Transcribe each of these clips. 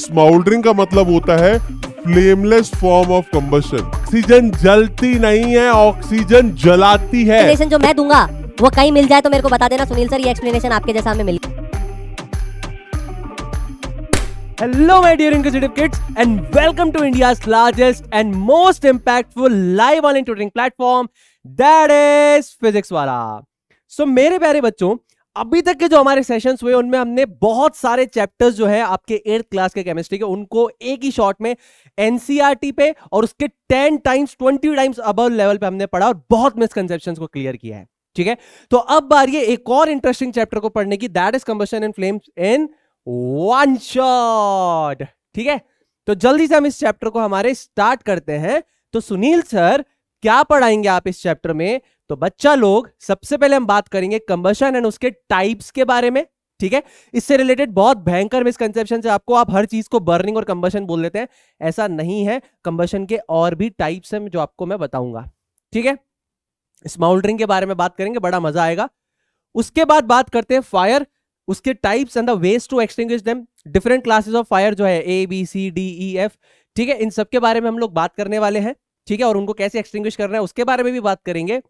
Smouldering का मतलब होता है flameless form of combustion oxygen जलती नहीं है ऑक्सीजन जलाती है जो मैं दूंगा वो कहीं मिल जाए तो मेरे को बता देना सुनील सर ये एक्सप्लेनेशन आपके जैसा हमें मिल hello my dear and welcome to India largest and most impactful live on entertaining platform that is physics वाला सो मेरे प्यारे बच्चों अभी तक के जो हमारे सेशंस हुए उनमें हमने बहुत सारे चैप्टर्स जो है आपके एट्थ क्लास के केमिस्ट्री के उनको एक ही शॉट में एनसीईआरटी e पे और उसके टेन टाइम्स ट्वेंटी टाइम्स अब लेवल पे हमने पढ़ा और बहुत मिसकनसेप्शन को क्लियर किया है ठीक है तो अब बार ये एक और इंटरेस्टिंग चैप्टर को पढ़ने की that is combustion in flames in one shot ठीक है तो जल्दी से हम इस चैप्टर को हमारे स्टार्ट करते हैं तो सुनील सर क्या पढ़ाएंगे आप इस चैप्टर में तो बच्चा लोग सबसे पहले हम बात करेंगे कंबशन एंड उसके टाइप्स के बारे में ठीक है इससे रिलेटेड बहुत भयंकर मिसकंसेप्शन है आपको आप हर चीज को बर्निंग और कंबशन बोल देते हैं ऐसा नहीं है कंबशन के और भी टाइप्स हैं जो आपको मैं बताऊंगा ठीक है स्माउल्डरिंग के बारे में बात करेंगे बड़ा मजा आएगा उसके बाद बात करते हैं फायर उसके types and the ways to extinguish different classes of fire जो है A B C D E F ठीक है इन सबके बारे में हम लोग बात करने वाले हैं ठीक है और उनको कैसे एक्सटिंग्विश करना है उसके बारे में भी बात करेंगे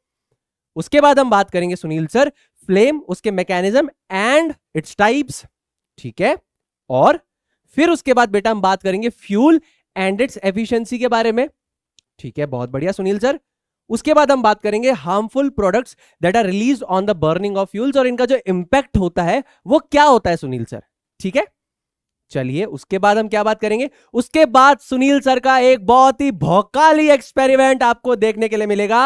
उसके बाद हम बात करेंगे सुनील सर फ्लेम उसके मैकेनिज्म एंड इट्स टाइप्स ठीक है और फिर उसके बाद बेटा हम बात करेंगे फ्यूल एंड इट्स एफिशिएंसी के बारे में ठीक है बहुत बढ़िया सुनील सर उसके बाद हम बात करेंगे harmful products that are release on the burning of fuels और इनका जो इंपैक्ट होता है वो क्या होता है सुनील सर ठीक है चलिए उसके बाद हम क्या बात करेंगे उसके बाद सुनील सर का एक बहुत ही भौकाली एक्सपेरिमेंट आपको देखने के लिए मिलेगा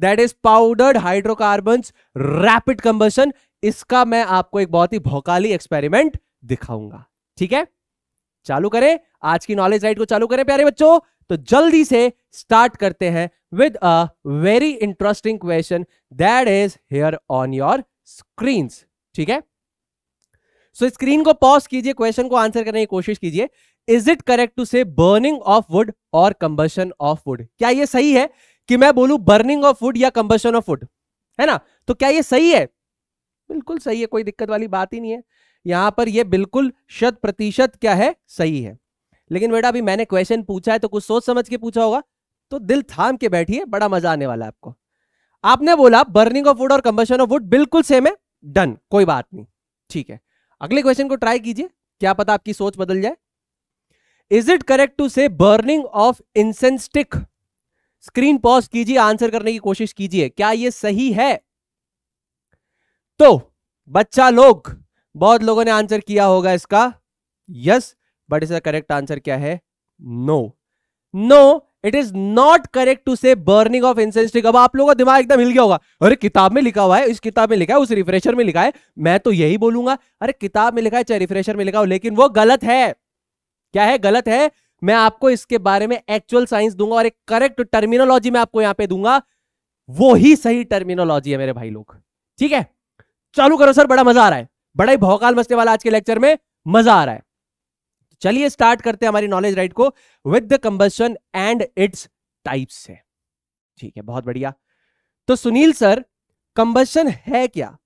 that is powdered hydrocarbon rapid combustion इसका मैं आपको एक बहुत ही भौकाली एक्सपेरिमेंट दिखाऊंगा ठीक है चालू करें आज की नॉलेज राइट को चालू करें प्यारे बच्चों तो जल्दी से स्टार्ट करते हैं with a very interesting question that is here on your screen ठीक है सो स्क्रीन को पॉज कीजिए क्वेश्चन को आंसर करने की कोशिश कीजिए is it correct to say burning of wood और कंबर्शन ऑफ वुड क्या ये सही है कि मैं बोलूं बर्निंग ऑफ फूड या कंबशन ऑफ फूड है ना तो क्या ये सही है बिल्कुल सही है कोई दिक्कत वाली बात ही नहीं है यहां पर ये बिल्कुल शत प्रतिशत क्या है सही है लेकिन बेटा अभी मैंने क्वेश्चन पूछा है तो कुछ सोच समझ के पूछा होगा तो दिल थाम के बैठिए बड़ा मजा आने वाला है आपको आपने बोला बर्निंग ऑफ वुड और कंबशन ऑफ वुड बिल्कुल सेम है डन कोई बात नहीं ठीक है अगले क्वेश्चन को ट्राई कीजिए क्या पता आपकी सोच बदल जाए is it correct to say burning of incense stick screen pause कीजिए आंसर करने की कोशिश कीजिए क्या ये सही है तो बच्चा लोग बहुत लोगों ने आंसर किया होगा इसका यस बट इसका करेक्ट आंसर क्या है no no it is not correct to say burning of incense stick अब आप लोगों का दिमाग एकदम हिल गया होगा अरे किताब में लिखा हुआ है इस किताब में लिखा है उस रिफ्रेशर में लिखा है मैं तो यही बोलूंगा अरे किताब में लिखा है चाहे रिफ्रेशर में लिखा हो लेकिन वो गलत है क्या है गलत है मैं आपको इसके बारे में एक्चुअल साइंस दूंगा और एक करेक्ट टर्मिनोलॉजी मैं आपको यहां पे दूंगा वो ही सही टर्मिनोलॉजी है मेरे भाई लोग ठीक है चालू करो सर बड़ा मजा आ रहा है बड़ा ही भौकाल मचने वाला आज के लेक्चर में मजा आ रहा है चलिए स्टार्ट करते हैं हमारी नॉलेज राइट को with the combustion and its types से ठीक है बहुत बढ़िया तो सुनील सर कंबस्टन है क्या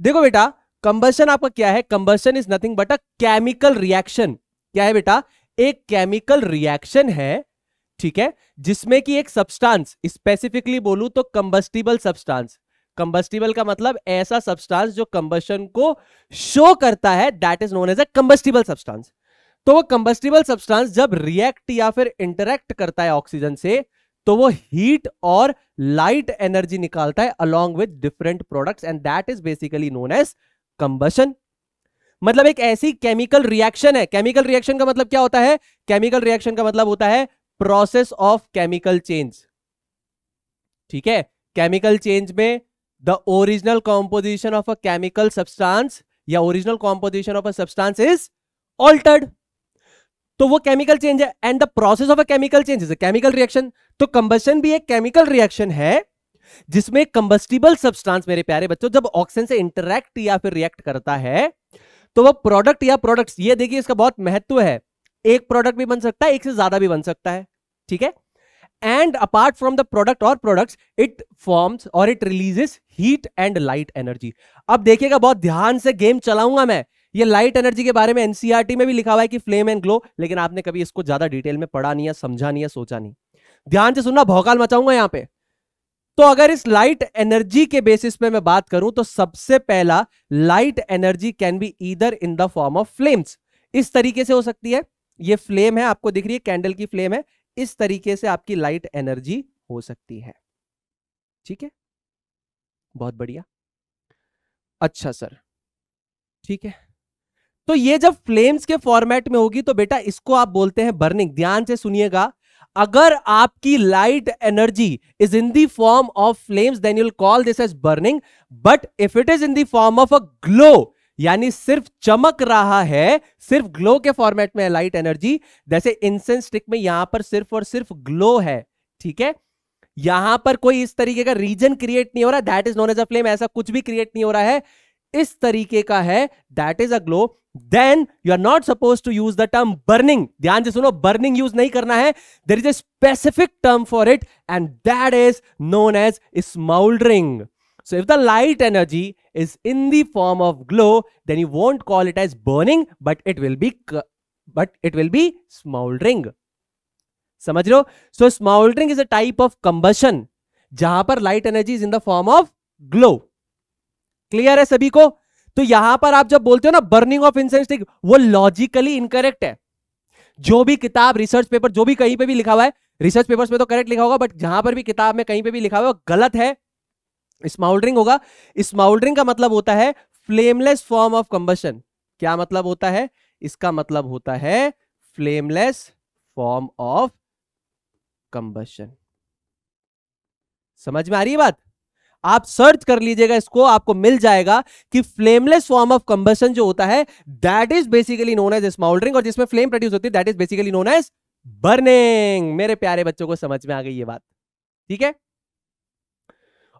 देखो बेटा कंबसन आपका क्या है combustion is nothing but a chemical reaction क्या है बेटा एक केमिकल रिएक्शन है ठीक है जिसमें कि एक सब्सटेंस स्पेसिफिकली बोलू तो कंबस्टिबल सब्सटेंस कंबस्टिबल का मतलब ऐसा सब्सटेंस जो कंबस्टन को शो करता है that is known as a combustible substance तो वो कंबस्टिबल सब्सटेंस जब रिएक्ट या फिर इंटरेक्ट करता है ऑक्सीजन से तो वो हीट और लाइट एनर्जी निकालता है along with different products and that is basically known as combustion मतलब एक ऐसी केमिकल रिएक्शन है केमिकल रिएक्शन का मतलब क्या होता है केमिकल रिएक्शन का मतलब होता है प्रोसेस ऑफ केमिकल चेंज ठीक है केमिकल चेंज में the original composition of a chemical substance या original composition of a substance is altered तो वो केमिकल चेंज है and the process of a chemical change is a chemical reaction तो combustion भी एक केमिकल रिएक्शन है जिसमें कंबस्टिबल सब्सटेंस मेरे प्यारे बच्चों जब ऑक्सीजन से इंटरैक्ट या फिर रिएक्ट करता है तो वह प्रोडक्ट या प्रोडक्ट ये देखिए इसका बहुत महत्व है एक प्रोडक्ट भी बन सकता है एक से ज्यादा भी बन सकता है ठीक है and apart from the product और प्रोडक्ट इट फॉर्म्स और it releases heat and light energy अब देखिएगा बहुत ध्यान से गेम चलाऊंगा मैं ये लाइट एनर्जी के बारे में एनसीआरटी e में भी लिखा हुआ है कि फ्लेम एंड ग्लो लेकिन आपने कभी इसको ज्यादा डिटेल में पढ़ा नहीं है समझा नहीं है सोचा नहीं ध्यान से सुनना भौकाल मचाऊंगा यहां पर तो अगर इस लाइट एनर्जी के बेसिस पे मैं बात करूं तो सबसे पहला light energy can be either in the form of flames इस तरीके से हो सकती है ये फ्लेम है आपको दिख रही है कैंडल की फ्लेम है इस तरीके से आपकी लाइट एनर्जी हो सकती है ठीक है बहुत बढ़िया अच्छा सर ठीक है तो ये जब फ्लेम्स के फॉर्मेट में होगी तो बेटा इसको आप बोलते हैं बर्निंग ध्यान से सुनिएगा अगर आपकी light energy is in the form of flames then you'll call this as burning but if it is in the form of a glow यानी सिर्फ चमक रहा है सिर्फ ग्लो के फॉर्मेट में लाइट एनर्जी जैसे इंसेंस स्टिक में यहां पर सिर्फ और सिर्फ ग्लो है ठीक है यहां पर कोई इस तरीके का रीजन क्रिएट नहीं हो रहा that is known as a flame ऐसा कुछ भी क्रिएट नहीं हो रहा है इस तरीके का है that is a glow then you are not suppose to use the term burning ध्यान से सुनो बर्निंग यूज नहीं करना है there is a specific term for it and that is known as smouldering So if the light energy is in the form of glow, then you won't call it as burning, but it will be but it will be smoldering. समझ लो so smouldering is a type of combustion जहां पर light energy is in the form of glow clear है सभी को तो यहां पर आप जब बोलते हो ना बर्निंग ऑफ इंसेंस स्टिक वो लॉजिकली इनकरेक्ट है जो भी किताब रिसर्च पेपर जो भी कहीं पे भी लिखा हुआ है रिसर्च पेपर्स में तो करेक्ट लिखा होगा बट जहां पर भी किताब में कहीं पे भी लिखा हुआ है गलत है स्माउल्डरिंग होगा स्माउल्डरिंग का मतलब होता है फ्लेमलेस फॉर्म ऑफ कंबशन क्या मतलब होता है इसका मतलब होता है फ्लेमलेस फॉर्म ऑफ कंबशन समझ में आ रही है बात आप सर्च कर लीजिएगा इसको आपको मिल जाएगा कि फ्लेमलेस फॉर्म ऑफ कंबसन जो होता है that is basically known as smouldering और जिसमें फ्लेम प्रोड्यूस होती है that is basically known as burning मेरे प्यारे बच्चों को समझ में आ गई ये बात ठीक है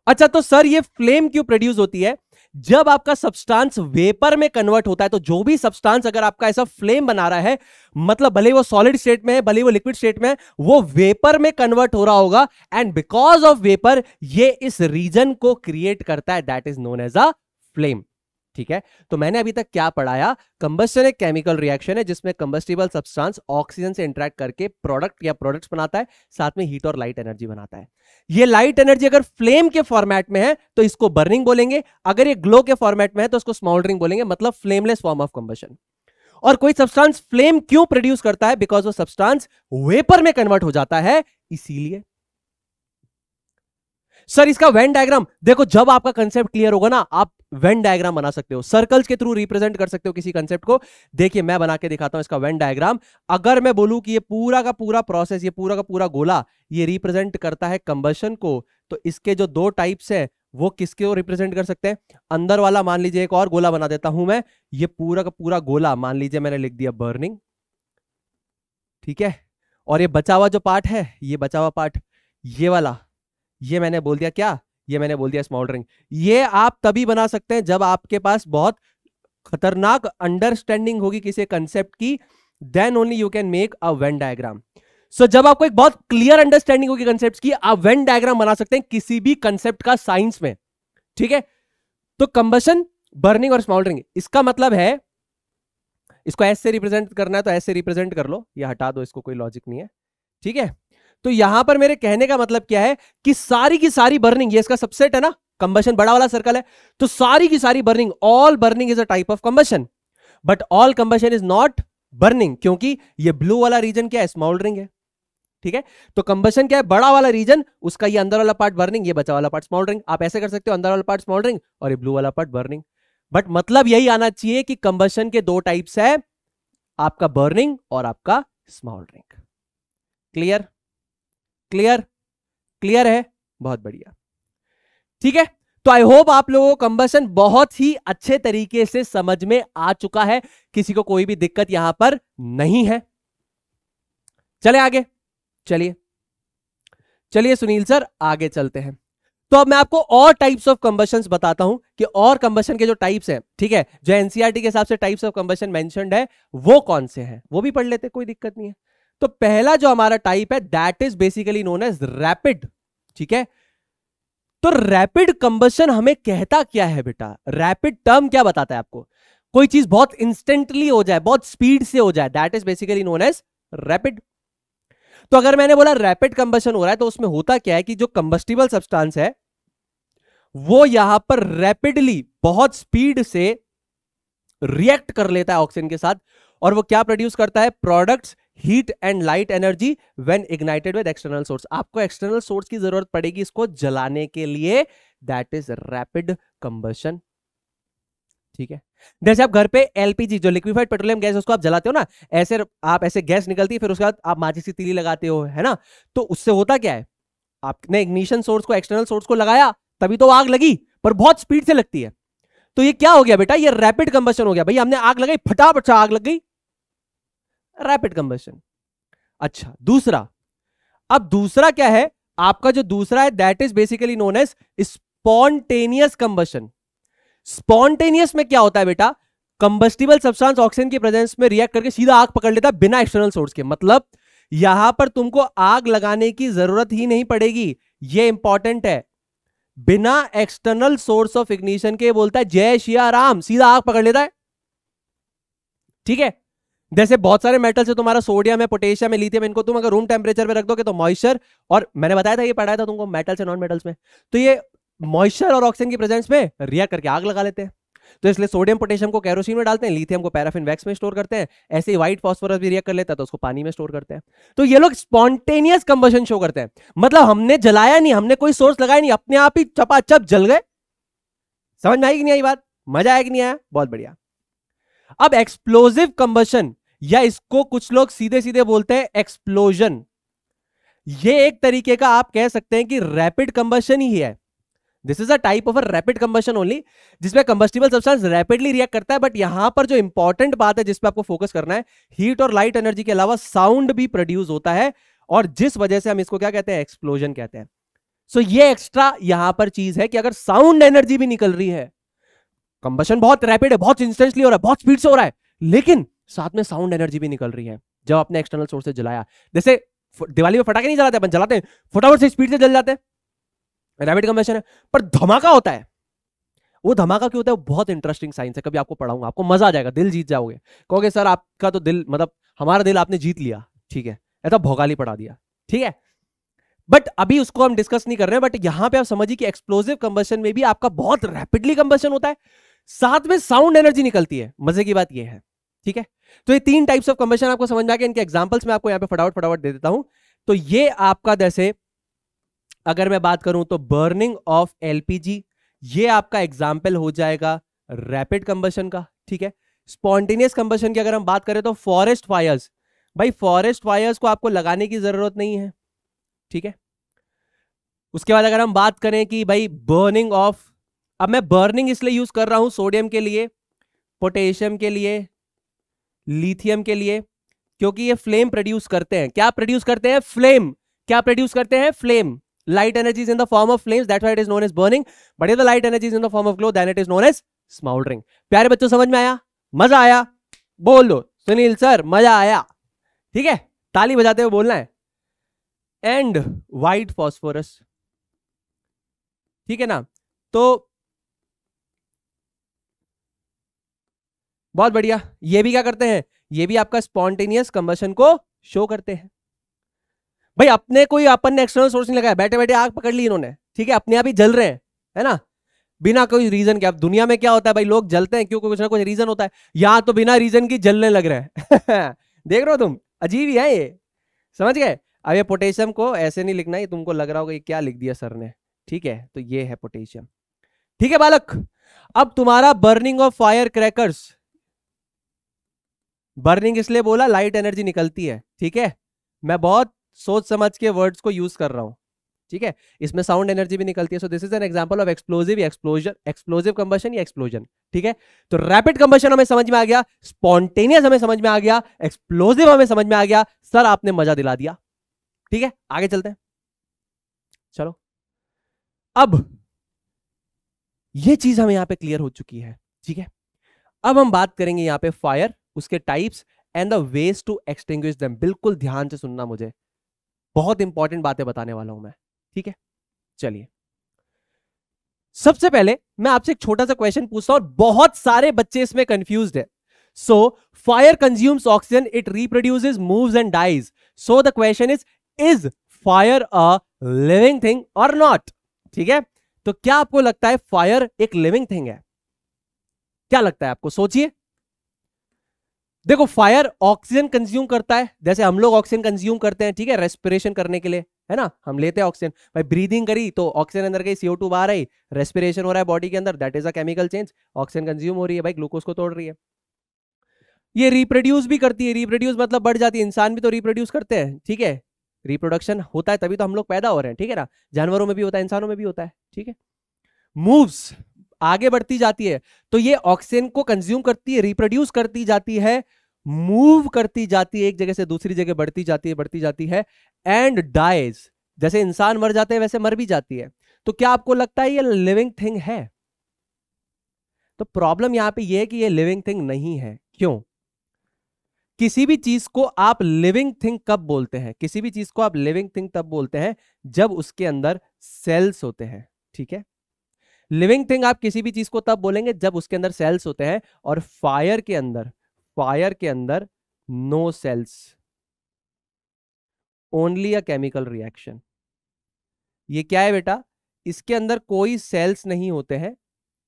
अच्छा तो सर ये फ्लेम क्यों प्रोड्यूस होती है जब आपका सब्सटेंस वेपर में कन्वर्ट होता है तो जो भी सब्सटेंस अगर आपका ऐसा फ्लेम बना रहा है मतलब भले वो सॉलिड स्टेट में है भले वो लिक्विड स्टेट में है वो वेपर में कन्वर्ट हो रहा होगा एंड बिकॉज ऑफ वेपर ये इस रीजन को क्रिएट करता है that is known as a flame ठीक है तो मैंने अभी तक क्या पढ़ाया कंबस्टन एक केमिकल रिएक्शन है जिसमें कंबस्टिबल सब्सटेंस ऑक्सीजन से इंटरेक्ट करके प्रोडक्ट या प्रोडक्ट्स बनाता है साथ में हीट और लाइट एनर्जी बनाता है ये लाइट एनर्जी अगर फ्लेम के फॉर्मेट में है तो इसको बर्निंग बोलेंगे अगर ये ग्लो के फॉर्मेट में है तो इसको स्मॉल्डरिंग बोलेंगे मतलब फ्लेमलेस फॉर्म ऑफ कंबस्टन और कोई सब्सटेंस फ्लेम क्यों प्रोड्यूस करता है बिकॉज वो सब्सटेंस वेपर में कन्वर्ट हो जाता है इसीलिए सर इसका वेन डायग्राम देखो जब आपका कंसेप्ट क्लियर होगा ना आप वेन डायग्राम बना सकते हो सर्कल्स के थ्रू रिप्रेजेंट कर सकते हो किसी कंसेप्ट को देखिए मैं बना के दिखाता हूं इसका वेन डायग्राम अगर मैं बोलू कि ये पूरा का पूरा प्रोसेस ये पूरा का पूरा गोला ये रिप्रेजेंट करता है कंबशन को तो इसके जो दो टाइप्स है वो किसके को रिप्रेजेंट कर सकते हैं अंदर वाला मान लीजिए एक और गोला बना देता हूं मैं ये पूरा का पूरा गोला मान लीजिए मैंने लिख दिया बर्निंग ठीक है और ये बचा हुआ जो पार्ट है ये बचा हुआ पार्ट ये वाला ये मैंने बोल दिया क्या ये मैंने बोल दिया स्मॉल ये आप तभी बना सकते हैं जब आपके पास बहुत खतरनाक अंडरस्टैंडिंग होगी किसी कंसेप्ट की then only you can make a Venn diagram so जब आपको एक बहुत क्लियर अंडरस्टैंडिंग होगी कंसेप्ट की आप वेन डायग्राम बना सकते हैं किसी भी कंसेप्ट का साइंस में ठीक है तो कंबसन बर्निंग और स्मॉल्डरिंग इसका मतलब है इसको एस से रिप्रेजेंट करना है तो एस से रिप्रेजेंट कर लो या हटा दो इसको कोई लॉजिक नहीं है ठीक है तो यहां पर मेरे कहने का मतलब क्या है कि सारी की सारी बर्निंग ये इसका सबसेट है ना कंबशन बड़ा वाला सर्कल है तो सारी की सारी burning all burning is a type of combustion but all combustion is not burning क्योंकि ये ब्लू वाला रीजन क्या है स्मॉल्डरिंग है ठीक है तो कंबशन क्या है बड़ा वाला रीजन उसका ये अंदर वाला पार्ट बर्निंग ये बचा वाला पार्ट स्मॉल्डरिंग आप ऐसे कर सकते हो अंदर वाला पार्ट स्मॉल्डरिंग और ये ब्लू वाला पार्ट बर्निंग बट मतलब यही आना चाहिए कि कंबशन के दो टाइप्स है आपका बर्निंग और आपका स्मॉल्डरिंग क्लियर क्लियर क्लियर है बहुत बढ़िया ठीक है तो आई होप आप लोगों को कंबसन बहुत ही अच्छे तरीके से समझ में आ चुका है किसी को कोई भी दिक्कत यहां पर नहीं है चले आगे चलिए चलिए सुनील सर आगे चलते हैं तो अब मैं आपको और टाइप्स ऑफ कंबशन बताता हूं कि और कंबशन के जो टाइप्स हैं ठीक है जो एनसीआरटी e के हिसाब से टाइप्स ऑफ कंबशन मेंशनड है वो कौन से हैं वो भी पढ़ लेते कोई दिक्कत नहीं है तो पहला जो हमारा टाइप है that is basically known as rapid ठीक है तो रैपिड कंबशन हमें कहता क्या है बेटा रैपिड टर्म क्या बताता है आपको कोई चीज बहुत इंस्टेंटली हो जाए बहुत स्पीड से हो जाए that is basically known as rapid तो अगर मैंने बोला रैपिड कंबशन हो रहा है तो उसमें होता क्या है कि जो कंबस्टिबल सब्सटेंस है वो यहां पर रैपिडली बहुत स्पीड से रिएक्ट कर लेता है ऑक्सीजन के साथ और वो क्या प्रोड्यूस करता है products heat and light energy when ignited with external source आपको एक्सटर्नल सोर्स की जरूरत पड़ेगी इसको जलाने के लिए दैट इज रैपिड कंबर्शन ठीक है जैसे आप घर पे एलपीजी जो लिक्विफाइड पेट्रोलियम गैस उसको आप जलाते हो ना ऐसे आप ऐसे गैस निकलती है फिर उसके बाद आप माची सी तीली लगाते हो है ना तो उससे होता क्या है आपने इग्निशन सोर्स को एक्सटर्नल सोर्स को लगाया तभी तो आग लगी पर बहुत स्पीड से लगती है तो ये क्या हो गया बेटा ये रैपिड कंबेशन हो गया भाई हमने आग लगाई फटाफट से आग लग गई रैपिड कंबेशन अच्छा दूसरा अब दूसरा क्या है आपका जो दूसरा है that is basically known as spontaneous combustion spontaneous में क्या होता है बेटा कंबस्टिबल सब्सटेंस ऑक्सीजन की प्रेजेंस में रिएक्ट करके सीधा आग पकड़ लेता बिना एक्सटर्नल सोर्स के मतलब यहां पर तुमको आग लगाने की जरूरत ही नहीं पड़ेगी ये इंपॉर्टेंट है बिना एक्सटर्नल सोर्स ऑफ इग्निशन के बोलता है जय शिया राम सीधा आग पकड़ लेता है ठीक है जैसे बहुत सारे मेटल्स है तुम्हारा सोडियम है पोटेशियम है लिथियम इनको तुम अगर रूम टेम्परेचर में रख दो तो मॉइस्चर और मैंने बताया था ये पढ़ाया था तुमको मेटल्स है नॉन मेटल्स में तो ये मॉइस्चर और ऑक्सीजन की प्रेजेंस में रिया करके आग लगा लेते हैं तो इसलिए सोडियम पोटेशियम को कैरोसिन में डालते हैं लिथियम को पैराफिन वैक्स में स्टोर करते हैं ऐसे ही व्हाइट फॉस्फोरस भी रिएक्ट कर लेता है तो उसको पानी में स्टोर करते हैं तो ये लोग स्पॉन्टेनियस कंबशन शो करते हैं मतलब हमने जलाया नहीं हमने कोई सोर्स लगाया नहीं अपने आप ही चपा चप जल गए समझ में आई कि नहीं आई बात मजा आया कि नहीं आया बहुत बढ़िया अब एक्सप्लोजिव कंबशन या इसको कुछ लोग सीधे सीधे बोलते हैं एक्सप्लोजन ये एक तरीके का आप कह सकते हैं कि रैपिड कंबशन ही है this is a type of a rapid combustion only जिसमें कंबस्टिबल सब्सटेंस रैपिडली रिएक्ट करता है बट यहां पर जो इंपॉर्टेंट बात है जिसपे आपको फोकस करना है हीट और लाइट एनर्जी के अलावा साउंड भी प्रोड्यूस होता है और जिस वजह से हम इसको क्या कहते हैं एक्सप्लोजन कहते हैं सो so, ये एक्स्ट्रा यहां पर चीज है कि अगर साउंड एनर्जी भी निकल रही है कंबशन बहुत रैपिड है बहुत इंस्टेंटली हो रहा है बहुत स्पीड से हो रहा है लेकिन साथ में साउंड एनर्जी भी निकल रही है जब आपने एक्सटर्नल सोर्स से जलाया जैसे दिवाली में फटाके नहीं जलाते अपन जलाते हैं फटाफट से स्पीड से जल जाते हैं रैपिड कम्बेशन है पर धमाका होता है वो धमाका क्यों होता है बहुत इंटरेस्टिंग साइंस है कभी आपको पढ़ाऊंगा आपको मजा आ जाएगा दिल जीत जाओगे कहोगे सर आपका तो दिल मतलब हमारा दिल आपने जीत लिया ठीक है ऐसा भोगाली पढ़ा दिया ठीक है बट अभी उसको हम डिस्कस नहीं कर रहे हैं बट यहां पे आप समझिए कि एक्सप्लोजिव कंबेशन में भी आपका बहुत रैपिडली कंबेशन होता है साथ में साउंड एनर्जी निकलती है मजे की बात यह है ठीक है तो ये तीन टाइप्स ऑफ कंबेशन आपको समझ में आ गया इनके एग्जाम्पल्स में आपको यहाँ पे फटाफट फटाफट दे देता हूं तो ये आपका जैसे अगर मैं बात करूं तो बर्निंग ऑफ एलपीजी ये आपका एग्जाम्पल हो जाएगा रैपिड कंबेशन का ठीक है स्पॉन्टेनियस कंबेशन की अगर हम बात करें तो फॉरेस्ट फायर्स भाई फॉरेस्ट फायर्स को आपको लगाने की जरूरत नहीं है ठीक है उसके बाद अगर हम बात करें कि भाई बर्निंग ऑफ अब मैं बर्निंग इसलिए यूज कर रहा हूं सोडियम के लिए पोटेशियम के लिए लिथियम के लिए क्योंकि ये फ्लेम प्रोड्यूस करते हैं क्या प्रोड्यूस करते हैं फ्लेम क्या प्रोड्यूस करते हैं flame light energy in the form of flames that it is known as burning but is the light energy in the form of glow then it is known as smouldering प्यारे बच्चों समझ में आया मजा आया बोल दो सुनील सर मजा आया ठीक है ताली बजाते हुए बोलना है एंड वाइट फॉस्फोरस ठीक है ना तो बहुत बढ़िया ये भी क्या करते हैं ये भी आपका स्पॉन्टेनियस कंबशन को शो करते हैं भाई अपने कोई अपन ने एक्सटर्नल सोर्स नहीं लगाया बैठे बैठे आग पकड़ ली इन्होंने ठीक है अपने आप ही जल रहे हैं है ना बिना कोई रीजन के अब दुनिया में क्या होता है भाई लोग जलते हैं क्योंकि कुछ ना कुछ रीजन होता है यहां तो बिना रीजन की जलने लग रहे हैं देख रहे हो तुम अजीब ही है ये समझ गए अब ये पोटेशियम को ऐसे नहीं लिखना ये तुमको लग रहा होगा ये क्या लिख दिया सर ने ठीक है तो ये है पोटेशियम ठीक है बालक अब तुम्हारा burning of fire crackers burning इसलिए बोला लाइट एनर्जी निकलती है ठीक है मैं बहुत सोच समझ के वर्ड्स को यूज कर रहा हूँ ठीक है इसमें साउंड एनर्जी भी निकलती है so this is an example of explosive explosion explosive combustion या एक्सप्लोजन ठीक है तो रैपिड कंबशन हमें समझ में आ गया स्पॉन्टेनियस हमें समझ में आ गया एक्सप्लोजिव हमें समझ में आ गया सर आपने मजा दिला दिया ठीक है आगे चलते हैं चलो अब यह चीज हमें यहां पर क्लियर हो चुकी है ठीक है अब हम बात करेंगे यहां पर फायर उसके types and the ways to extinguish बिल्कुल ध्यान से सुनना मुझे बहुत इंपॉर्टेंट बातें बताने वाला हूं मैं ठीक है चलिए सबसे पहले मैं आपसे एक छोटा सा क्वेश्चन पूछता हूं और बहुत सारे बच्चे इसमें कंफ्यूज है so fire consumes oxygen it reproduce move and dies so the question is is fire a living thing और नॉट ठीक है तो क्या आपको लगता है फायर एक लिविंग थिंग है क्या लगता है आपको सोचिए देखो फायर ऑक्सीजन कंज्यूम करता है जैसे हम लोग ऑक्सीजन कंज्यूम करते हैं ठीक है रेस्पिरेशन करने के लिए है ना हम लेते हैं ऑक्सीजन भाई ब्रीदिंग करी तो ऑक्सीजन अंदर गई सीओ टू बाहर आई रेस्पिरेशन हो रहा है बॉडी के अंदर that is a chemical change oxygen consume हो रही है भाई ग्लूकोज को तोड़ रही है ये रिप्रोड्यूस भी करती है रिप्रोड्यूस मतलब बढ़ जाती है इंसान भी तो रिप्रोड्यूस करते हैं ठीक है रिप्रोडक्शन होता है तभी तो हम लोग पैदा हो रहे हैं ठीक है ना जानवरों में भी होता है इंसानों में भी होता है ठीक है मूव्स आगे बढ़ती जाती है तो ये ऑक्सीजन को कंज्यूम करती है रिप्रोड्यूस करती जाती है मूव करती जाती है एक जगह से दूसरी जगह बढ़ती जाती है बढ़ती जाती है एंड डाइज जैसे इंसान मर जाते हैं वैसे मर भी जाती है तो क्या आपको लगता है ये लिविंग थिंग है तो प्रॉब्लम यहां पे ये है कि ये लिविंग थिंग नहीं है क्यों किसी भी चीज को आप लिविंग थिंग कब बोलते हैं किसी भी चीज को आप लिविंग थिंग तब बोलते हैं जब उसके अंदर सेल्स होते हैं ठीक है लिविंग थिंग आप किसी भी चीज को तब बोलेंगे जब उसके अंदर सेल्स होते हैं और फायर के अंदर फायर के अंदर no cells only a chemical reaction ये क्या है बेटा इसके अंदर कोई सेल्स नहीं होते हैं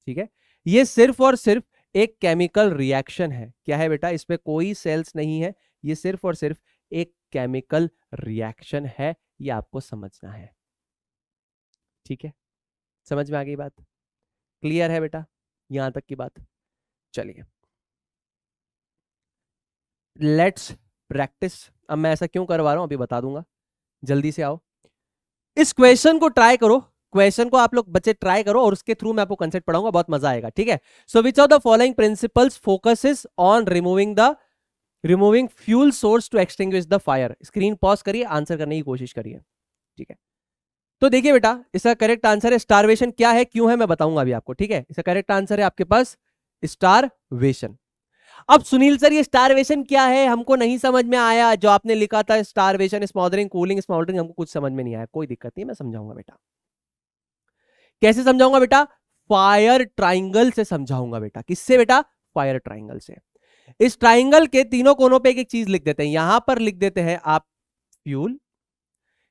ठीक है ये सिर्फ और सिर्फ एक केमिकल रिएक्शन है क्या है बेटा इसमें कोई सेल्स नहीं है ये सिर्फ और सिर्फ एक केमिकल रिएक्शन है ये आपको समझना है ठीक है समझ में आ गई बात क्लियर है बेटा यहां तक की बात चलिए लेट्स प्रैक्टिस अब मैं ऐसा क्यों करवा रहा हूं अभी बता दूंगा जल्दी से आओ इस क्वेश्चन को ट्राई करो क्वेश्चन को आप लोग बच्चे ट्राई करो और उसके थ्रू मैं आपको कंसेप्ट पढ़ाऊंगा बहुत मजा आएगा ठीक है so which are the following principles focus on removing the removing fuel source to extinguish the fire screen pause करिए आंसर करने की कोशिश करिए ठीक है तो देखिए बेटा इसका करेक्ट आंसर है स्टारवेशन क्या है क्यों है मैं बताऊंगा अभी आपको ठीक है इसका करेक्ट आंसर है आपके पास स्टारवेशन अब सुनील सर ये स्टारवेशन क्या है हमको नहीं समझ में आया जो आपने लिखा था स्टारवेशन स्मॉदरिंग कूलिंग स्मॉडरिंग हमको कुछ समझ में नहीं आया कोई दिक्कत नहीं मैं समझाऊंगा बेटा कैसे समझाऊंगा बेटा फायर ट्राइंगल से समझाऊंगा बेटा किससे बेटा फायर ट्राइंगल से इस ट्राइंगल के तीनों कोनों पे एक एक चीज लिख देते हैं यहां पर लिख देते हैं आप फ्यूल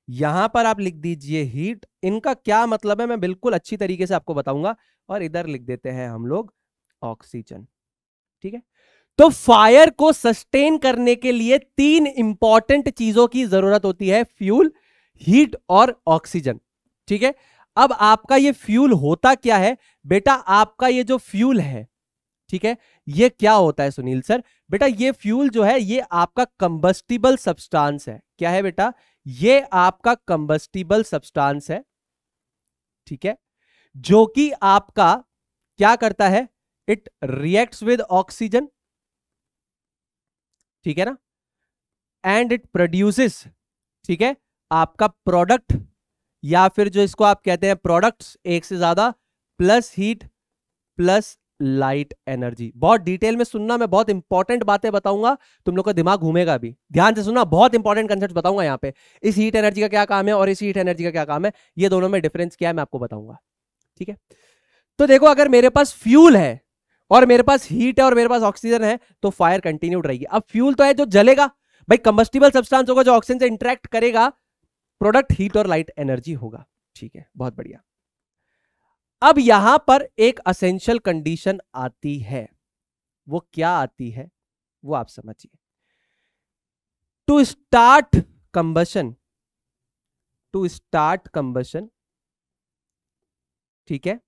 यहां पर आप लिख दीजिए हीट इनका क्या मतलब है मैं बिल्कुल अच्छी तरीके से आपको बताऊंगा और इधर लिख देते हैं हम लोग ऑक्सीजन ठीक है तो फायर को सस्टेन करने के लिए तीन इंपॉर्टेंट चीजों की जरूरत होती है फ्यूल हीट और ऑक्सीजन ठीक है अब आपका ये फ्यूल होता क्या है बेटा आपका ये जो फ्यूल है ठीक है ये क्या होता है सुनील सर बेटा ये फ्यूल जो है ये आपका कंबस्टिबल सब्सटेंस है क्या है बेटा ये आपका कंबस्टिबल सब्सटेंस है ठीक है जो कि आपका क्या करता है इट रिएक्ट्स विद ऑक्सीजन ठीक है ना एंड इट प्रोड्यूसेस ठीक है आपका प्रोडक्ट या फिर जो इसको आप कहते हैं प्रोडक्ट्स एक से ज्यादा plus heat plus light energy बहुत डिटेल में सुनना मैं बहुत इंपॉर्टेंट बातें बताऊंगा तुम लोग का दिमाग घूमेगा भी ध्यान से सुनना बहुत इंपॉर्टेंट कंसेप्ट बताऊंगा यहां पे इस हीट एनर्जी का क्या काम है और इस हीट एनर्जी का क्या काम है ये दोनों में डिफरेंस क्या है मैं आपको बताऊंगा ठीक है तो देखो अगर मेरे पास फ्यूल है और मेरे पास हीट है और मेरे पास ऑक्सीजन है तो फायर कंटिन्यूड रहेगी अब फ्यूल तो है जो जलेगा भाई कंबस्टिबल सब्सटेंस होगा जो ऑक्सीजन से इंटरेक्ट करेगा प्रोडक्ट हीट और लाइट एनर्जी होगा ठीक है बहुत बढ़िया अब यहां पर एक असेंशियल कंडीशन आती है वो क्या आती है वो आप समझिए to start combustion to start combustion ठीक है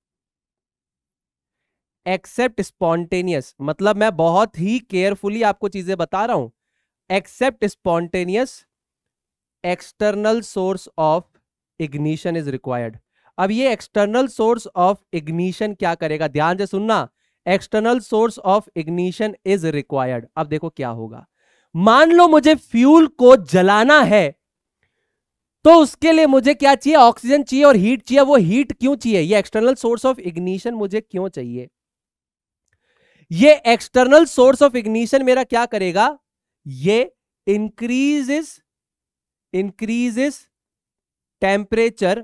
एक्सेप्ट स्पॉन्टेनियस मतलब मैं बहुत ही केयरफुली आपको चीजें बता रहा हूं except spontaneous external source of ignition is required अब ये एक्सटर्नल सोर्स ऑफ इग्निशन क्या करेगा ध्यान से सुनना external source of ignition is required अब देखो क्या होगा मान लो मुझे फ्यूल को जलाना है तो उसके लिए मुझे क्या चाहिए ऑक्सीजन चाहिए और हीट चाहिए वो हीट क्यों चाहिए ये एक्सटर्नल सोर्स ऑफ इग्निशन मुझे क्यों चाहिए ये एक्सटर्नल सोर्स ऑफ इग्निशन मेरा क्या करेगा ये increases increases temperature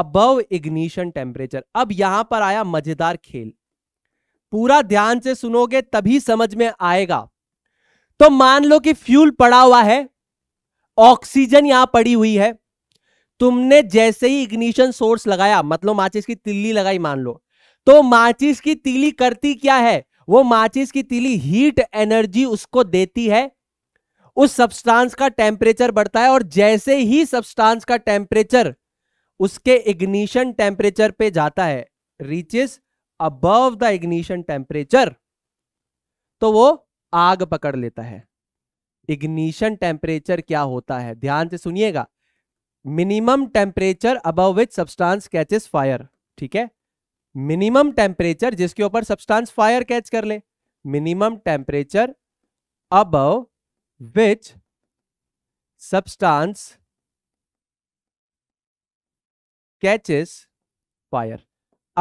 above ignition temperature अब यहां पर आया मजेदार खेल पूरा ध्यान से सुनोगे तभी समझ में आएगा तो मान लो कि फ्यूल पड़ा हुआ है ऑक्सीजन यहां पड़ी हुई है तुमने जैसे ही इग्निशन सोर्स लगाया मतलब माचिस की तिल्ली लगाई मान लो तो माचिस की तिली करती क्या है वो माचिस की तिली हीट एनर्जी उसको देती है उस सब्सटेंस का टेम्परेचर बढ़ता है और जैसे ही सब्सटेंस का टेम्परेचर उसके इग्निशन टेम्परेचर पे जाता है reaches above the ignition temperature तो वो आग पकड़ लेता है इग्निशन टेम्परेचर क्या होता है ध्यान से सुनिएगा minimum temperature above which substance catches fire ठीक है मिनिमम टेम्परेचर जिसके ऊपर सब्सटांस फायर कैच कर ले minimum temperature above which substance catches fire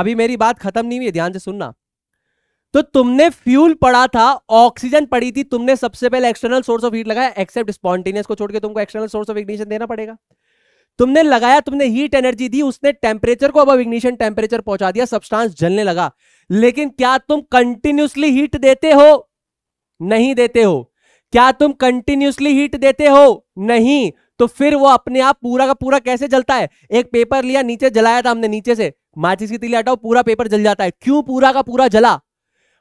अभी मेरी बात खत्म नहीं हुई ध्यान से सुनना तो तुमने फ्यूल पड़ा था ऑक्सीजन पड़ी थी तुमने सबसे पहले एक्सटर्नल सोर्स ऑफ हीट लगाया एक्सेप्ट स्पॉन्टेनियस को छोड़ के तुमको एक्सटर्नल सोर्स ऑफ इग्निशन देना पड़ेगा तुमने लगाया तुमने हीट एनर्जी दी उसने टेम्परेचर को अब इग्निशन टेम्परेचर पहुंचा दिया सब्सटेंस जलने लगा लेकिन क्या तुम कंटिन्यूसली हीट देते हो नहीं देते हो क्या तुम कंटिन्यूसली हीट देते हो नहीं तो फिर वो अपने आप पूरा का पूरा कैसे जलता है एक पेपर लिया नीचे जलाया था हमने नीचे से माचिस की तीली हटाओ पूरा पेपर जल जाता है क्यों पूरा का पूरा जला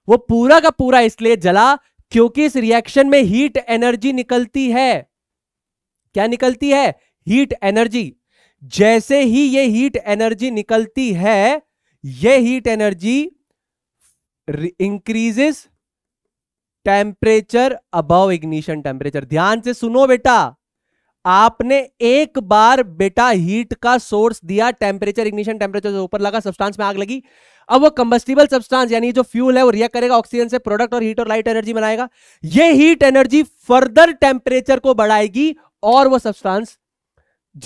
वो पूरा का पूरा इसलिए जला क्योंकि इस रिएक्शन में हीट एनर्जी निकलती है क्या निकलती है हीट एनर्जी जैसे ही ये हीट एनर्जी निकलती है ये heat energy increases temperature above ignition temperature ध्यान से सुनो बेटा आपने एक बार बेटा हीट का सोर्स दिया टेम्परेचर इग्निशन टेम्परेचर ऊपर लगा सब्सटेंस में आग लगी अब वो कंबस्टिबल सब्सटेंस यानी जो फ्यूल है वो रिएक्ट करेगा ऑक्सीजन से प्रोडक्ट और हीट और लाइट एनर्जी बनाएगा ये हीट एनर्जी फर्दर टेम्परेचर को बढ़ाएगी और वो सब्सटेंस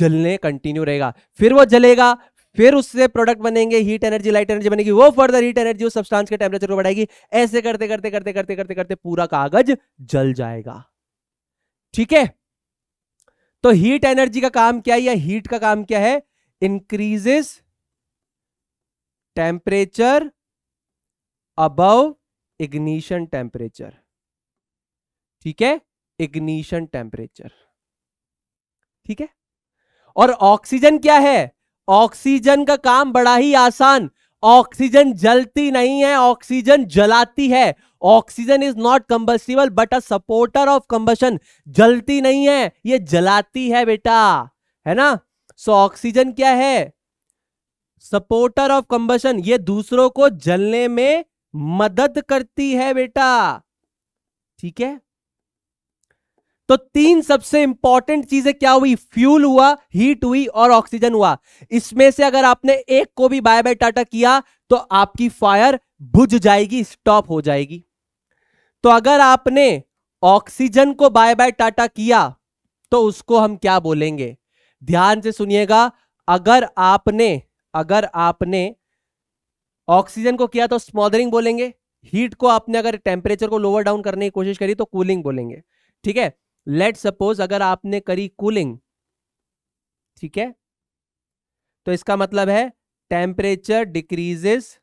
जलने कंटिन्यू रहेगा फिर वो जलेगा फिर उससे प्रोडक्ट बनेंगे हीट एनर्जी लाइट एनर्जी बनेगी वो फर्दर हीट एनर्जी उस सब्सटेंस के टेम्परेचर को बढ़ाएगी ऐसे करते करते करते करते करते करते पूरा कागज जल जाएगा ठीक है तो हीट एनर्जी का काम क्या है या हीट का काम क्या है increases temperature above ignition temperature ठीक है इग्निशन टेम्परेचर ठीक है और ऑक्सीजन क्या है ऑक्सीजन का काम बड़ा ही आसान ऑक्सीजन जलती नहीं है ऑक्सीजन जलाती है oxygen is not combustible but a supporter of combustion जलती नहीं है ये जलाती है बेटा है ना सो so, ऑक्सीजन क्या है सपोर्टर ऑफ कंबशन ये दूसरों को जलने में मदद करती है बेटा ठीक है तो तीन सबसे इंपॉर्टेंट चीजें क्या हुई फ्यूल हुआ हीट हुई और ऑक्सीजन हुआ इसमें से अगर आपने एक को भी बाय बाय टाटा किया तो आपकी फायर बुझ जाएगी स्टॉप हो जाएगी तो अगर आपने ऑक्सीजन को बाय बाय टाटा किया तो उसको हम क्या बोलेंगे ध्यान से सुनिएगा अगर आपने अगर आपने ऑक्सीजन को किया तो स्मॉदरिंग बोलेंगे हीट को आपने अगर टेम्परेचर को लोअर डाउन करने की कोशिश करी तो कूलिंग बोलेंगे ठीक है लेट सपोज अगर आपने करी कूलिंग ठीक है तो इसका मतलब है temperature decreases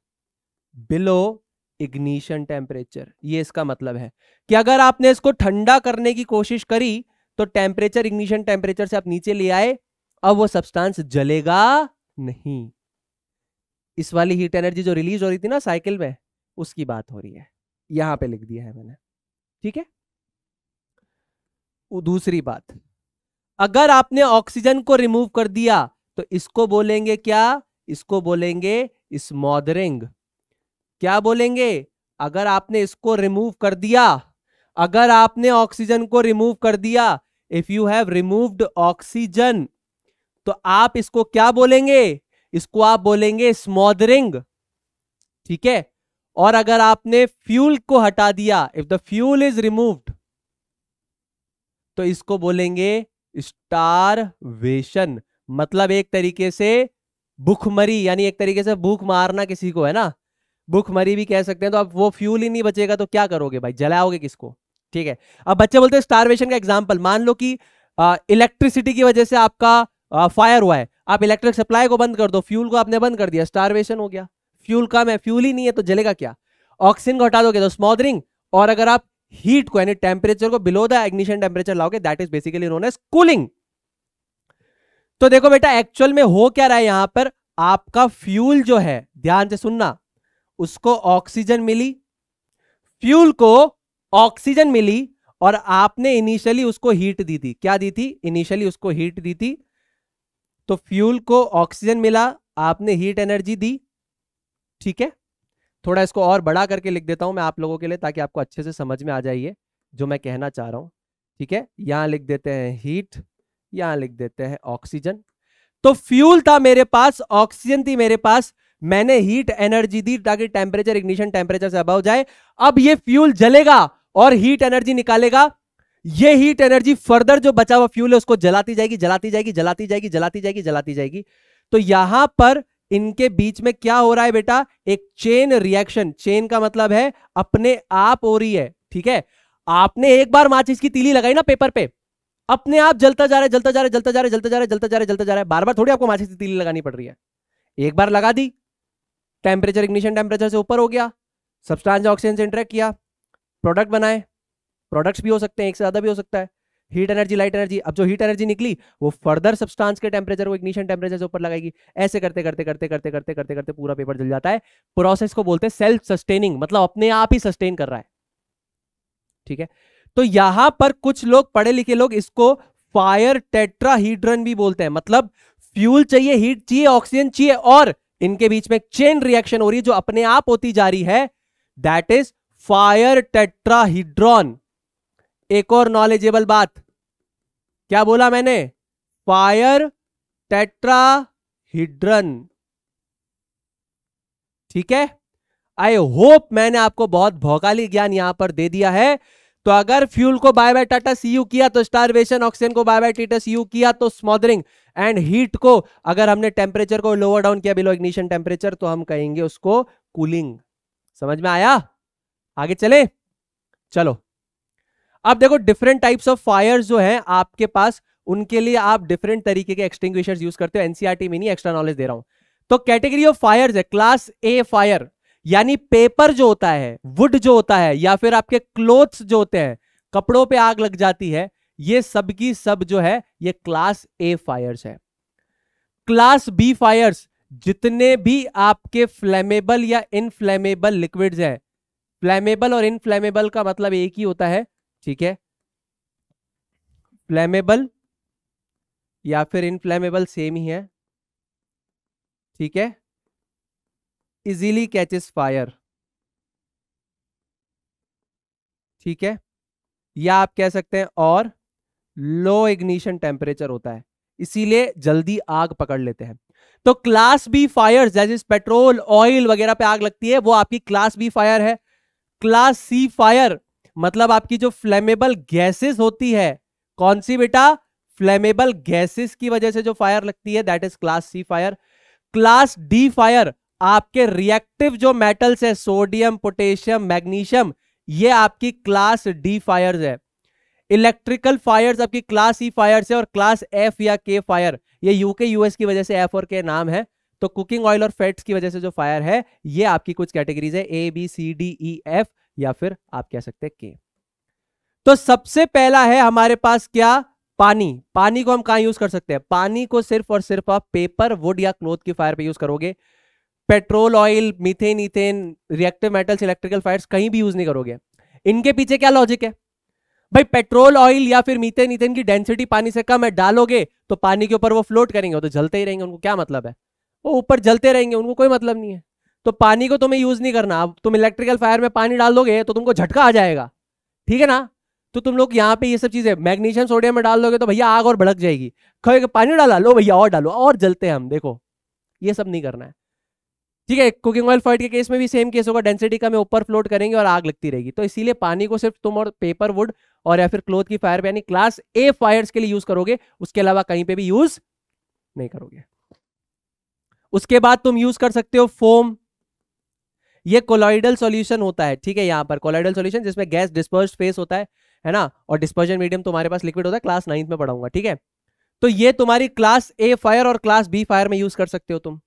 below ignition temperature ये इसका मतलब है कि अगर आपने इसको ठंडा करने की कोशिश करी तो टेम्परेचर इग्निशन टेम्परेचर से आप नीचे ले आए अब वो सब्सटेंस जलेगा नहीं इस वाली हीट एनर्जी जो रिलीज हो रही थी ना साइकिल में उसकी बात हो रही है यहां पे लिख दिया है मैंने ठीक है दूसरी बात अगर आपने ऑक्सीजन को रिमूव कर दिया तो इसको बोलेंगे क्या इसको बोलेंगे स्मॉदरिंग क्या बोलेंगे अगर आपने इसको रिमूव कर दिया अगर आपने ऑक्सीजन को रिमूव कर दिया if you have removed oxygen तो आप इसको क्या बोलेंगे इसको आप बोलेंगे स्मॉदरिंग ठीक है और अगर आपने फ्यूल को हटा दिया if the fuel is removed तो इसको बोलेंगे स्टार वेशन मतलब एक तरीके से भूखमरी यानी एक तरीके से भूख मारना किसी को है ना भूखमरी भी कह सकते हैं तो अब वो फ्यूल ही नहीं बचेगा तो क्या करोगे भाई जलाओगे किसको ठीक है अब बच्चे बोलते हैं स्टारवेशन का एग्जाम्पल मान लो कि इलेक्ट्रिसिटी की वजह से आपका फायर हुआ है आप इलेक्ट्रिक सप्लाई को बंद कर दो फ्यूल को आपने बंद कर दिया स्टारवेशन हो गया फ्यूल कम है फ्यूल ही नहीं है तो जलेगा क्या ऑक्सीजन को हटा दोगे तो स्मॉदरिंग और अगर आप हीट को यानी टेम्परेचर को बिलो द एग्निशन टेम्परेचर लाओगे that is basically known as cooling तो देखो बेटा एक्चुअल में हो क्या रहा है यहां पर आपका फ्यूल जो है ध्यान से सुनना उसको ऑक्सीजन मिली फ्यूल को ऑक्सीजन मिली और आपने इनिशियली उसको हीट दी थी क्या दी थी इनिशियली उसको हीट दी थी तो फ्यूल को ऑक्सीजन मिला आपने हीट एनर्जी दी ठीक है थोड़ा इसको और बड़ा करके लिख देता हूं मैं आप लोगों के लिए ताकि आपको अच्छे से समझ में आ जाइए जो मैं कहना चाह रहा हूं ठीक है यहां लिख देते हैं हीट यहां लिख देते हैं ऑक्सीजन तो फ्यूल था मेरे पास ऑक्सीजन थी मेरे पास मैंने हीट एनर्जी दी ताकि टेम्परेचर इग्निशन टेम्परेचर से अबव जाए अब ये फ्यूल जलेगा और हीट एनर्जी निकालेगा ये हीट एनर्जी फर्दर जो बचा हुआ फ्यूल है उसको जलाती जाएगी जलाती जाएगी जलाती जाएगी जलाती जाएगी जलाती जाएगी तो यहां पर इनके बीच में क्या हो रहा है बेटा एक चेन रिएक्शन चेन का मतलब है अपने आप हो रही है ठीक है आपने एक बार माचिस की तीली लगाई ना पेपर पे अपने आप जलता जा रहा है जलता जा रहा है जलता जा रहा है जलता जा रहा है जलता जा रहा है जलता जा रहा है बार बार थोड़ी आपको माचिस की तीली लगानी पड़ रही है एक बार लगा दी टेम्परेचर इग्निशन टेम्परेचर से ऊपर हो गया सब्सटेंस ऑक्सीजन से इंटरेक्ट किया प्रोडक्ट बनाए प्रोडक्ट्स भी हो सकते हैं एक से ज्यादा भी हो सकता है हीट एनर्जी लाइट एनर्जी अब जो हीट एनर्जी निकली वो फर्दर सब्सटेंस के टेम्परेचर को इग्निशन टेम्परेचर से ऊपर लगाएगी ऐसे करते करते करते करते करते करते करते पूरा पेपर जल जाता है प्रोसेस को बोलते हैं सेल्फ सस्टेनिंग मतलब अपने आप ही सस्टेन कर रहा है ठीक है तो यहां पर कुछ लोग पढ़े लिखे लोग इसको फायर टेट्राहीड्रन भी बोलते हैं मतलब फ्यूल चाहिए हीट चाहिए ऑक्सीजन चाहिए और इनके बीच में चेन रिएक्शन हो रही है जो अपने आप होती जा रही है दैट इज फायर टेट्राहीड्रॉन एक और नॉलेजेबल बात क्या बोला मैंने फायर टेट्राहिड्रन ठीक है आई होप मैंने आपको बहुत भौकाली ज्ञान यहां पर दे दिया है तो अगर फ्यूल को bye bye tata see you किया तो स्टारवेशन ऑक्सीजन को बाय बाय टाटा यू किया तो स्मॉदरिंग एंड हीट को अगर हमने टेम्परेचर को लोअर डाउन किया बिलो इग्निशन टेम्परेचर तो हम कहेंगे उसको कूलिंग समझ में आया आगे चले चलो आप देखो डिफरेंट टाइप्स ऑफ फायर जो है आपके पास उनके लिए आप डिफरेंट तरीके के एक्सटिंग यूज करते हो एनसीआरटी e में नहीं एक्स्ट्रा नॉलेज दे रहा हूं तो कैटेगरी ऑफ फायर है क्लास ए फायर यानी पेपर जो होता है वुड जो होता है या फिर आपके क्लोथ्स जो होते हैं कपड़ों पे आग लग जाती है ये सब की सब जो है ये क्लास ए फायर्स है क्लास बी फायर्स जितने भी आपके फ्लेमेबल या इनफ्लेमेबल लिक्विड्स हैं फ्लेमेबल और इनफ्लेमेबल का मतलब एक ही होता है ठीक है फ्लेमेबल या फिर इनफ्लेमेबल सेम ही है ठीक है इजीली कैचेस फायर ठीक है या आप कह सकते हैं और लो इग्निशन टेम्परेचर होता है इसीलिए जल्दी आग पकड़ लेते हैं तो क्लास बी फायर जैसे पेट्रोल ऑयल वगैरह पे आग लगती है वो आपकी क्लास बी फायर है क्लास सी फायर मतलब आपकी जो फ्लेमेबल गैसेस होती है कौन सी बेटा फ्लेमेबल गैसेस की वजह से जो फायर लगती है that is class C fire class D fire आपके रिएक्टिव जो मेटल्स है सोडियम पोटेशियम मैग्नीशियम ये आपकी क्लास डी फायर्स है इलेक्ट्रिकल फायर्स आपकी क्लास ई फायर्स है और क्लास एफ या के फायर ये यूके यूएस की वजह से एफ और के नाम है तो कुकिंग ऑयल और फैट्स की वजह से जो फायर है ये आपकी कुछ कैटेगरीज है A B C D E F या फिर आप कह सकते हैं के तो सबसे पहला है हमारे पास क्या पानी पानी को हम कहा यूज कर सकते हैं पानी को सिर्फ और सिर्फ आप पेपर वुड या क्लोथ की फायर पे यूज करोगे petrol oil methane ethane reactive metals electrical fires कहीं भी यूज नहीं करोगे इनके पीछे क्या लॉजिक है भाई पेट्रोल ऑयल या फिर मीथेन इथेन की डेंसिटी पानी से कम है डालोगे तो पानी के ऊपर वो फ्लोट करेंगे तो जलते ही रहेंगे उनको क्या मतलब है वो ऊपर जलते रहेंगे उनको कोई मतलब नहीं है तो पानी को तुम्हें यूज नहीं करना अब तुम इलेक्ट्रिकल फायर में पानी डाल दोगे तो तुमको झटका आ जाएगा ठीक है ना तो तुम लोग यहाँ पे ये सब चीजें मैग्नीशियम सोडियम में डाल दोगे तो भैया आग और भड़क जाएगी खो पानी डाला लो भैया और डालो और जलते हैं हम देखो ये सब नहीं करना है ठीक है कुकिंग ऑयल फॉइट के केस में भी सेम केस होगा डेंसिटी का हमें ऊपर फ्लोट करेंगे और आग लगती रहेगी तो इसीलिए पानी को सिर्फ तुम और पेपर वुड और या फिर क्लोथ की फायर यानी क्लास ए फायर्स के लिए यूज करोगे उसके अलावा कहीं पे भी यूज नहीं करोगे उसके बाद तुम यूज कर सकते हो फोम ये कोलॉइडल सॉल्यूशन होता है ठीक है यहाँ पर कोलॉइडल सॉल्यूशन जिसमें गैस डिस्पर्स फेस होता है है ना और डिस्पर्जन मीडियम तुम्हारे पास लिक्विड होता है क्लास नाइन्थ में पढ़ाऊंगा ठीक है तो ये तुम्हारी क्लास ए फायर और क्लास बी फायर में यूज कर सकते हो तुम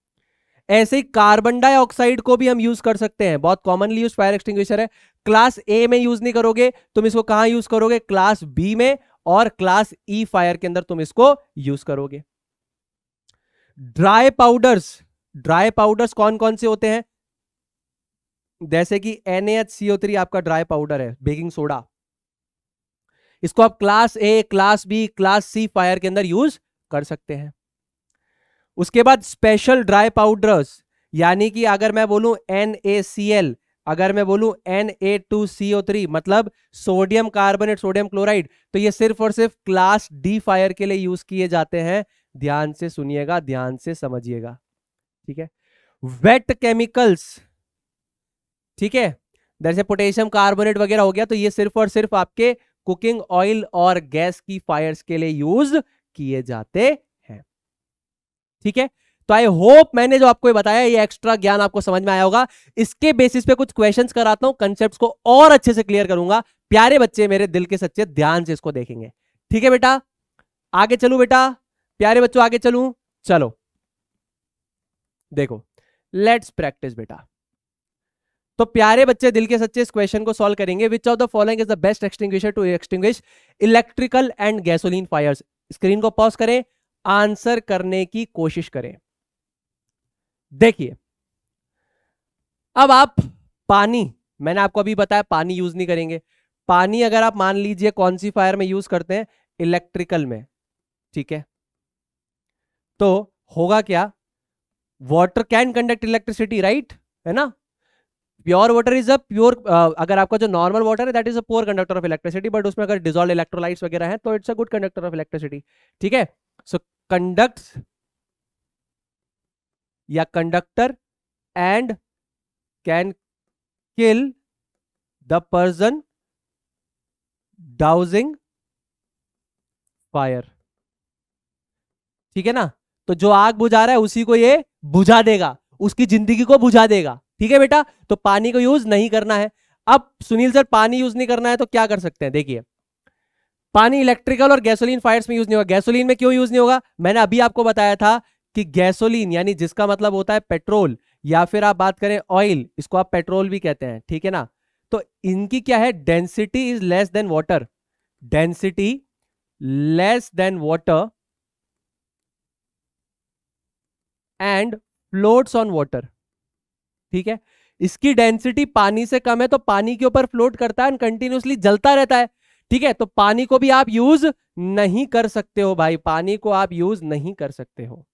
ऐसे ही कार्बन डाइऑक्साइड को भी हम यूज कर सकते हैं बहुत कॉमनली यूज फायर एक्सटिंग्विशर है क्लास ए में यूज नहीं करोगे तुम इसको कहां यूज करोगे क्लास बी में और क्लास ई फायर के अंदर तुम इसको यूज करोगे ड्राई पाउडर्स ड्राई पाउडर्स कौन कौन से होते हैं जैसे कि एन एच सी थ्री आपका ड्राई पाउडर है बेकिंग सोडा इसको आप class A class B class C fire के अंदर यूज कर सकते हैं उसके बाद स्पेशल ड्राई पाउडर्स यानी कि अगर मैं बोलू एन ए सी एल अगर मैं बोलू एन ए टू थ्री मतलब सोडियम कार्बोनेट सोडियम क्लोराइड तो ये सिर्फ और सिर्फ क्लास डी फायर के लिए यूज किए जाते हैं ध्यान से सुनिएगा ध्यान से समझिएगा ठीक है वेट केमिकल्स ठीक है जैसे पोटेशियम कार्बोनेट वगैरह हो गया तो ये सिर्फ और सिर्फ आपके कुकिंग ऑयल और गैस की फायर्स के लिए यूज किए जाते हैं ठीक है तो आई होप मैंने जो आपको बताया ये एक्स्ट्रा ज्ञान आपको समझ में आया होगा इसके बेसिस पे कुछ क्वेश्चंस कराता हूं कंसेप्ट्स को और अच्छे से क्लियर करूंगा प्यारे बच्चे मेरे दिल के सच्चे ध्यान से इसको देखेंगे ठीक है बेटा आगे चलू बेटा प्यारे बच्चों आगे चलू चलो देखो लेट्स प्रैक्टिस बेटा तो प्यारे बच्चे दिल के सच्चे इस क्वेश्चन को सॉल्व करेंगे which of the following is the best extinguisher to extinguish electrical and gasoline fires screen को पॉज करें आंसर करने की कोशिश करें देखिए अब आप पानी मैंने आपको अभी बताया पानी यूज नहीं करेंगे पानी अगर आप मान लीजिए कौन सी फायर में यूज करते हैं इलेक्ट्रिकल में ठीक है तो होगा क्या water can conduct electricity right है ना pure water is a pure अगर आपका जो नॉर्मल वाटर है that is a poor conductor of electricity but उसमें अगर डिजॉल्व इलेक्ट्रोलाइट्स वगैरह है तो it's a good conductor of electricity ठीक है सो कंडक्ट या conductor and can kill the person dousing fire ठीक है ना तो जो आग बुझा रहा है उसी को ये बुझा देगा उसकी जिंदगी को बुझा देगा ठीक है बेटा तो पानी को यूज नहीं करना है अब सुनील सर पानी यूज नहीं करना है तो क्या कर सकते हैं देखिए पानी इलेक्ट्रिकल और गैसोलीन फायर्स में यूज नहीं होगा गैसोलीन में क्यों यूज नहीं होगा मैंने अभी आपको बताया था कि गैसोलीन यानी जिसका मतलब होता है पेट्रोल या फिर आप बात करें ऑयल इसको आप पेट्रोल भी कहते हैं ठीक है ना तो इनकी क्या है density is less than water density less than water and floats on water ठीक है इसकी डेंसिटी पानी से कम है तो पानी के ऊपर फ्लोट करता है कंटिन्यूसली जलता रहता है ठीक है तो पानी को भी आप यूज नहीं कर सकते हो भाई पानी को आप यूज नहीं कर सकते हो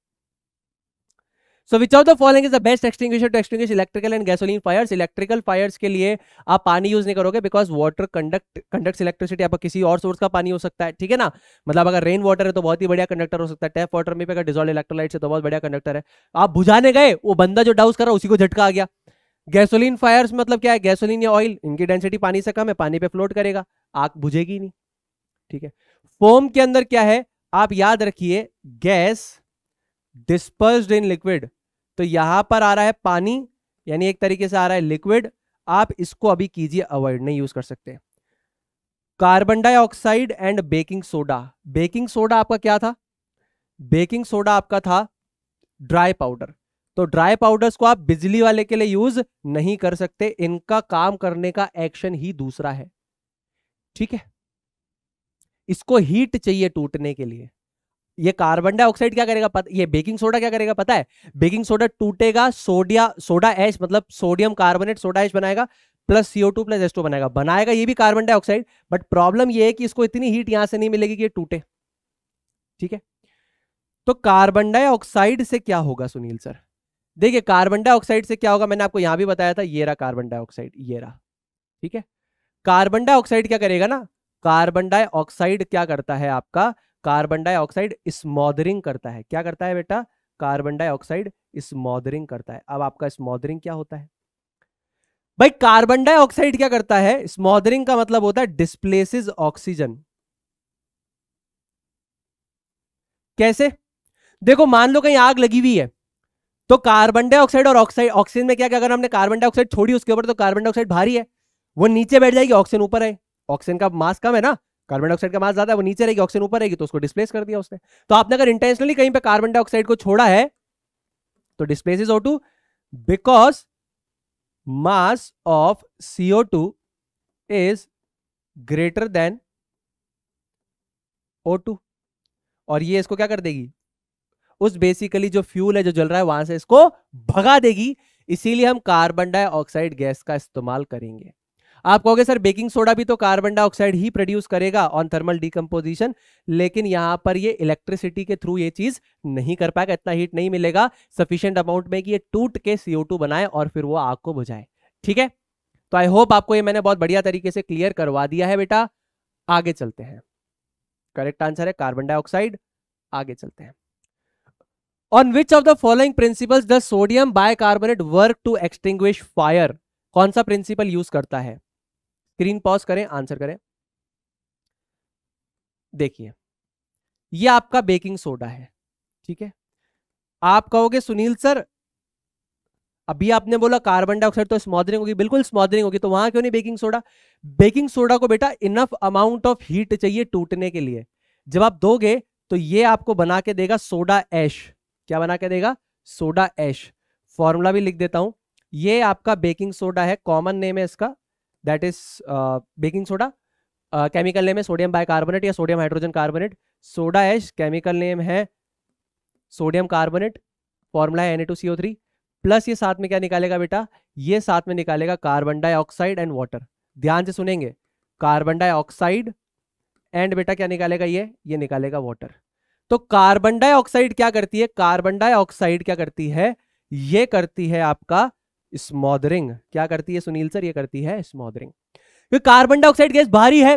so which of the following is the best extinguisher to extinguish electrical and gasoline fires electrical fires के लिए आप पानी यूज नहीं करोगे because water conduct conduct electricity आपका किसी और सोर्स का पानी हो सकता है ठीक है ना मतलब अगर रेन वाटर है तो बहुत ही बढ़िया कंडक्टर हो सकता है टैप वाटर में भी अगर डिजॉल्व इलेक्ट्रोलाइट है तो बहुत बढ़िया कंडक्टर है आप बुझाने गए वो बंदा जो डाउस कर रहा उसी को झटका आ गया गैसोलीन फायर्स मतलब क्या है गैसोलीन या ऑयल इनकी डेंसिटी पानी से कम है पानी पे फ्लोट करेगा आग बुझेगी नहीं ठीक है फोम के अंदर क्या है आप याद रखिए गैस डिस्पर्स इन लिक्विड तो यहां पर आ रहा है पानी यानी एक तरीके से आ रहा है लिक्विड आप इसको अभी कीजिए अवॉइड नहीं यूज कर सकते carbon dioxide and baking soda baking soda आपका क्या था बेकिंग सोडा आपका था ड्राई पाउडर तो ड्राई पाउडर्स को आप बिजली वाले के लिए यूज नहीं कर सकते इनका काम करने का एक्शन ही दूसरा है ठीक है इसको हीट चाहिए टूटने के लिए ये कार्बन डाइऑक्साइड क्या करेगा पता ये बेकिंग सोडा क्या करेगा पता है बेकिंग सोडा टूटेगा सोडिया सोडा एच मतलब सोडियम कार्बोनेट सोडा एच बनाएगा plus CO two plus S two बनाएगा बनाएगा ये भी कार्बन डाइऑक्साइड बट प्रॉब्लम ये है कि इसको इतनी हीट यहां से नहीं मिलेगी कि ये टूटे ठीक है तो कार्बन डाइऑक्साइड से क्या होगा सुनील सर देखिए कार्बन डाइऑक्साइड से क्या होगा मैंने आपको यहां भी बताया था ये रहा कार्बन डाइऑक्साइड ये रहा ठीक है कार्बन डाइऑक्साइड क्या करेगा ना कार्बन डाइऑक्साइड क्या करता है आपका कार्बन डाइऑक्साइड स्मॉदरिंग करता है क्या करता है बेटा कार्बन डाइऑक्साइड स्मॉदरिंग करता है अब आपका स्मॉदरिंग क्या होता है भाई कार्बन डाइऑक्साइड क्या करता है स्मॉदरिंग का मतलब होता है डिस्प्लेसिस ऑक्सीजन कैसे देखो मान लो कहीं आग लगी हुई है तो कार्बन डाइऑक्साइड और ऑक्साइड ऑक्सीजन में क्या क्या अगर हमने कार्बन डाइऑक्साइड छोड़ी उसके ऊपर तो कार्बन डाइऑक्साइड भारी है वो नीचे बैठ जाएगी ऑक्सीजन ऊपर है ऑक्सीजन का मास कम है ना कार्बन डाइऑक्साइड का मास ज्यादा है वो नीचे रहेगी ऑक्सीजन ऊपर रहेगी तो उसको डिस्प्लेस कर दिया उसने तो आपने अगर इंटेंशनली कहीं पे कार्बन डाइऑक्साइड को छोड़ा है तो displace is O two because mass of CO two is greater than O two और ये इसको क्या कर देगी उस बेसिकली जो फ्यूल है जो जल रहा है वहां से इसको भगा देगी इसीलिए हम कार्बन डाइऑक्साइड गैस का इस्तेमाल करेंगे आप कहोगे सर बेकिंग सोडा भी तो कार्बन डाइऑक्साइड ही प्रोड्यूस करेगा ऑन थर्मल डिकम्पोजिशन लेकिन यहां पर ये इलेक्ट्रिसिटी के थ्रू ये चीज नहीं कर पाएगा इतना हीट नहीं मिलेगा सफिशियंट अमाउंट में कि ये टूट के सीओ बनाए और फिर वो आग को बुझाए ठीक है तो आई होप आपको ये मैंने बहुत बढ़िया तरीके से क्लियर करवा दिया है बेटा आगे चलते हैं करेक्ट आंसर है कार्बन डाइऑक्साइड आगे चलते हैं on which of the following principles the sodium bicarbonate work to extinguish fire कौन सा प्रिंसिपल यूज करता है स्क्रीन पॉज करें आंसर करें देखिए ये आपका बेकिंग सोडा है ठीक है आप कहोगे सुनील सर अभी आपने बोला कार्बन डाइऑक्साइड तो स्मॉदरिंग होगी बिल्कुल स्मॉदरिंग होगी तो वहां क्यों नहीं बेकिंग सोडा बेकिंग सोडा को बेटा इनफ अमाउंट ऑफ हीट चाहिए टूटने के लिए जब आप दोगे तो ये आपको बना के देगा सोडा एश क्या बना के देगा सोडा एश फॉर्मूला भी लिख देता हूं ये आपका बेकिंग सोडा है कॉमन नेम है इसका that is baking soda chemical name है सोडियम बाइकार्बोनेट या sodium hydrogen carbonate soda ash chemical name है सोडियम कार्बोनेट फॉर्मूला है Na2CO3 प्लस ये साथ में क्या निकालेगा बेटा ये साथ में निकालेगा कार्बन डाइऑक्साइड एंड वाटर ध्यान से सुनेंगे कार्बन डाइऑक्साइड एंड बेटा क्या निकालेगा ये ये निकालेगा वाटर तो कार्बन डाइऑक्साइड क्या करती है कार्बन डाइऑक्साइड क्या करती है ये करती है आपका स्मॉदरिंग क्या करती है सुनील सर ये करती है स्मॉदरिंग क्योंकि कार्बन डाइऑक्साइड गैस भारी है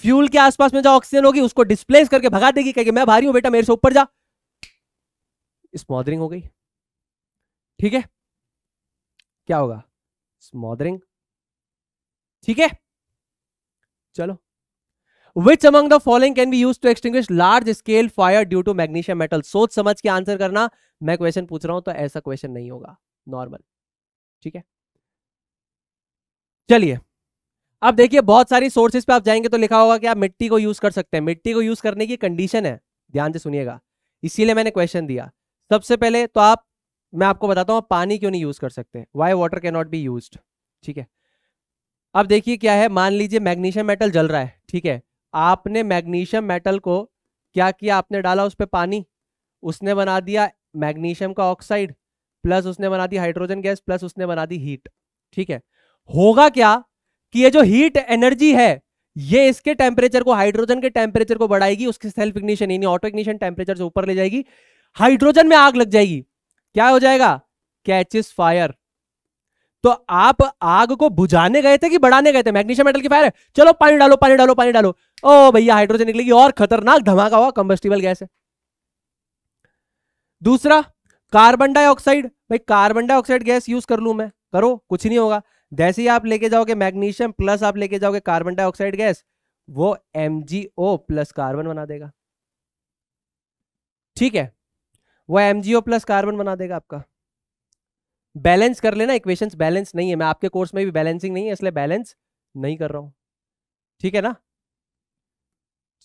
फ्यूल के आसपास में जो ऑक्सीजन होगी उसको डिस्प्लेस करके भगा देगी कहेगी मैं भारी हूं बेटा मेरे से ऊपर जा स्मॉदरिंग हो गई ठीक है क्या होगा स्मॉदरिंग ठीक है चलो which among the following can be use to extinguish large scale fire due to magnesium metal सोच समझ के आंसर करना मैं क्वेश्चन पूछ रहा हूं तो ऐसा क्वेश्चन नहीं होगा नॉर्मल ठीक है चलिए अब देखिए बहुत सारी सोर्सेज पे आप जाएंगे तो लिखा होगा कि आप मिट्टी को यूज कर सकते हैं मिट्टी को यूज करने की कंडीशन है ध्यान से सुनिएगा इसीलिए मैंने क्वेश्चन दिया सबसे पहले तो आप मैं आपको बताता आप पानी क्यों नहीं यूज कर सकते why water can not be use ठीक है अब देखिए क्या है मान लीजिए मैग्नीशियम मेटल जल रहा है ठीक है आपने मैग्नीशियम मेटल को क्या किया आपने डाला उस पर पानी उसने बना दिया मैग्नीशियम का ऑक्साइड प्लस उसने बना दी हाइड्रोजन गैस प्लस उसने बना दी हीट ठीक है होगा क्या कि ये जो हीट एनर्जी है ये इसके टेम्परेचर को हाइड्रोजन के टेम्परेचर को बढ़ाएगी उसकी सेल्फ इग्निशन यानी ऑटो इग्निशन टेम्परेचर से ऊपर ले जाएगी हाइड्रोजन में आग लग जाएगी क्या हो जाएगा कैचिस फायर तो आप आग को बुझाने गए थे कि बढ़ाने गए थे मैग्नीशियम मेटल की फायर है चलो पानी डालो पानी डालो पानी डालो ओ भैया हाइड्रोजन निकलेगी और खतरनाक धमाका हुआ कंबस्टिबल गैस है दूसरा कार्बन डाइऑक्साइड भाई कार्बन डाइऑक्साइड गैस यूज कर लू मैं करो कुछ नहीं होगा जैसे ही आप लेके जाओगे मैग्नीशियम प्लस आप लेके जाओगे कार्बन डाइऑक्साइड गैस वो एम प्लस कार्बन बना देगा ठीक है वो एम प्लस कार्बन बना देगा आपका बैलेंस कर लेना इक्वेशंस बैलेंस नहीं है मैं आपके कोर्स में भी बैलेंसिंग नहीं है इसलिए बैलेंस नहीं कर रहा हूं ठीक है ना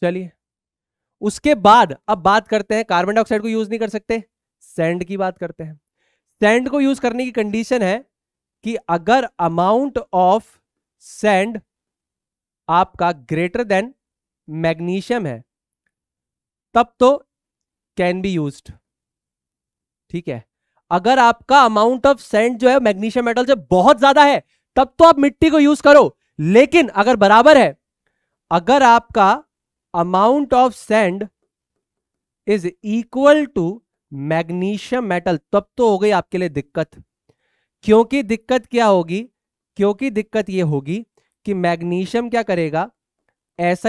चलिए उसके बाद अब बात करते हैं कार्बन डाइऑक्साइड को यूज नहीं कर सकते सेंड की बात करते हैं सेंड को यूज करने की कंडीशन है कि अगर अमाउंट ऑफ सेंड आपका ग्रेटर देन मैग्नीशियम है तब तो कैन बी यूज ठीक है अगर आपका अमाउंट ऑफ सेंड जो है मैग्नीशियम मेटल से बहुत ज्यादा है तब तो आप मिट्टी को यूज करो लेकिन अगर बराबर है अगर आपका amount of sand is equal to magnesium metal तब तो हो गई आपके लिए दिक्कत क्योंकि दिक्कत क्या होगी क्योंकि दिक्कत ये होगी कि मैग्नीशियम क्या करेगा एस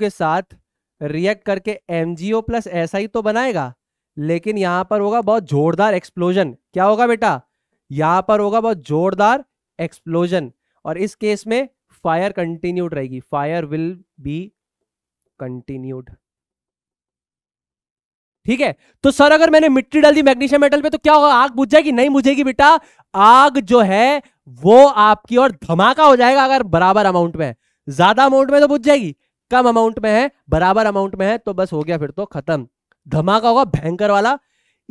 के साथ रिएक्ट करके एम प्लस एस तो बनाएगा लेकिन यहां पर होगा बहुत जोरदार एक्सप्लोजन क्या होगा बेटा यहां पर होगा बहुत जोरदार एक्सप्लोजन और इस केस में फायर कंटिन्यूड रहेगी फायर विल बी कंटिन्यूड ठीक है तो सर अगर मैंने मिट्टी डाल दी मैग्नीशियम मेटल पे तो क्या होगा आग बुझ जाएगी नहीं बुझेगी बेटा आग जो है वो आपकी और धमाका हो जाएगा अगर बराबर अमाउंट में ज्यादा अमाउंट में तो बुझ जाएगी कम अमाउंट में है बराबर अमाउंट में है तो बस हो गया फिर तो खत्म धमाका होगा भयंकर वाला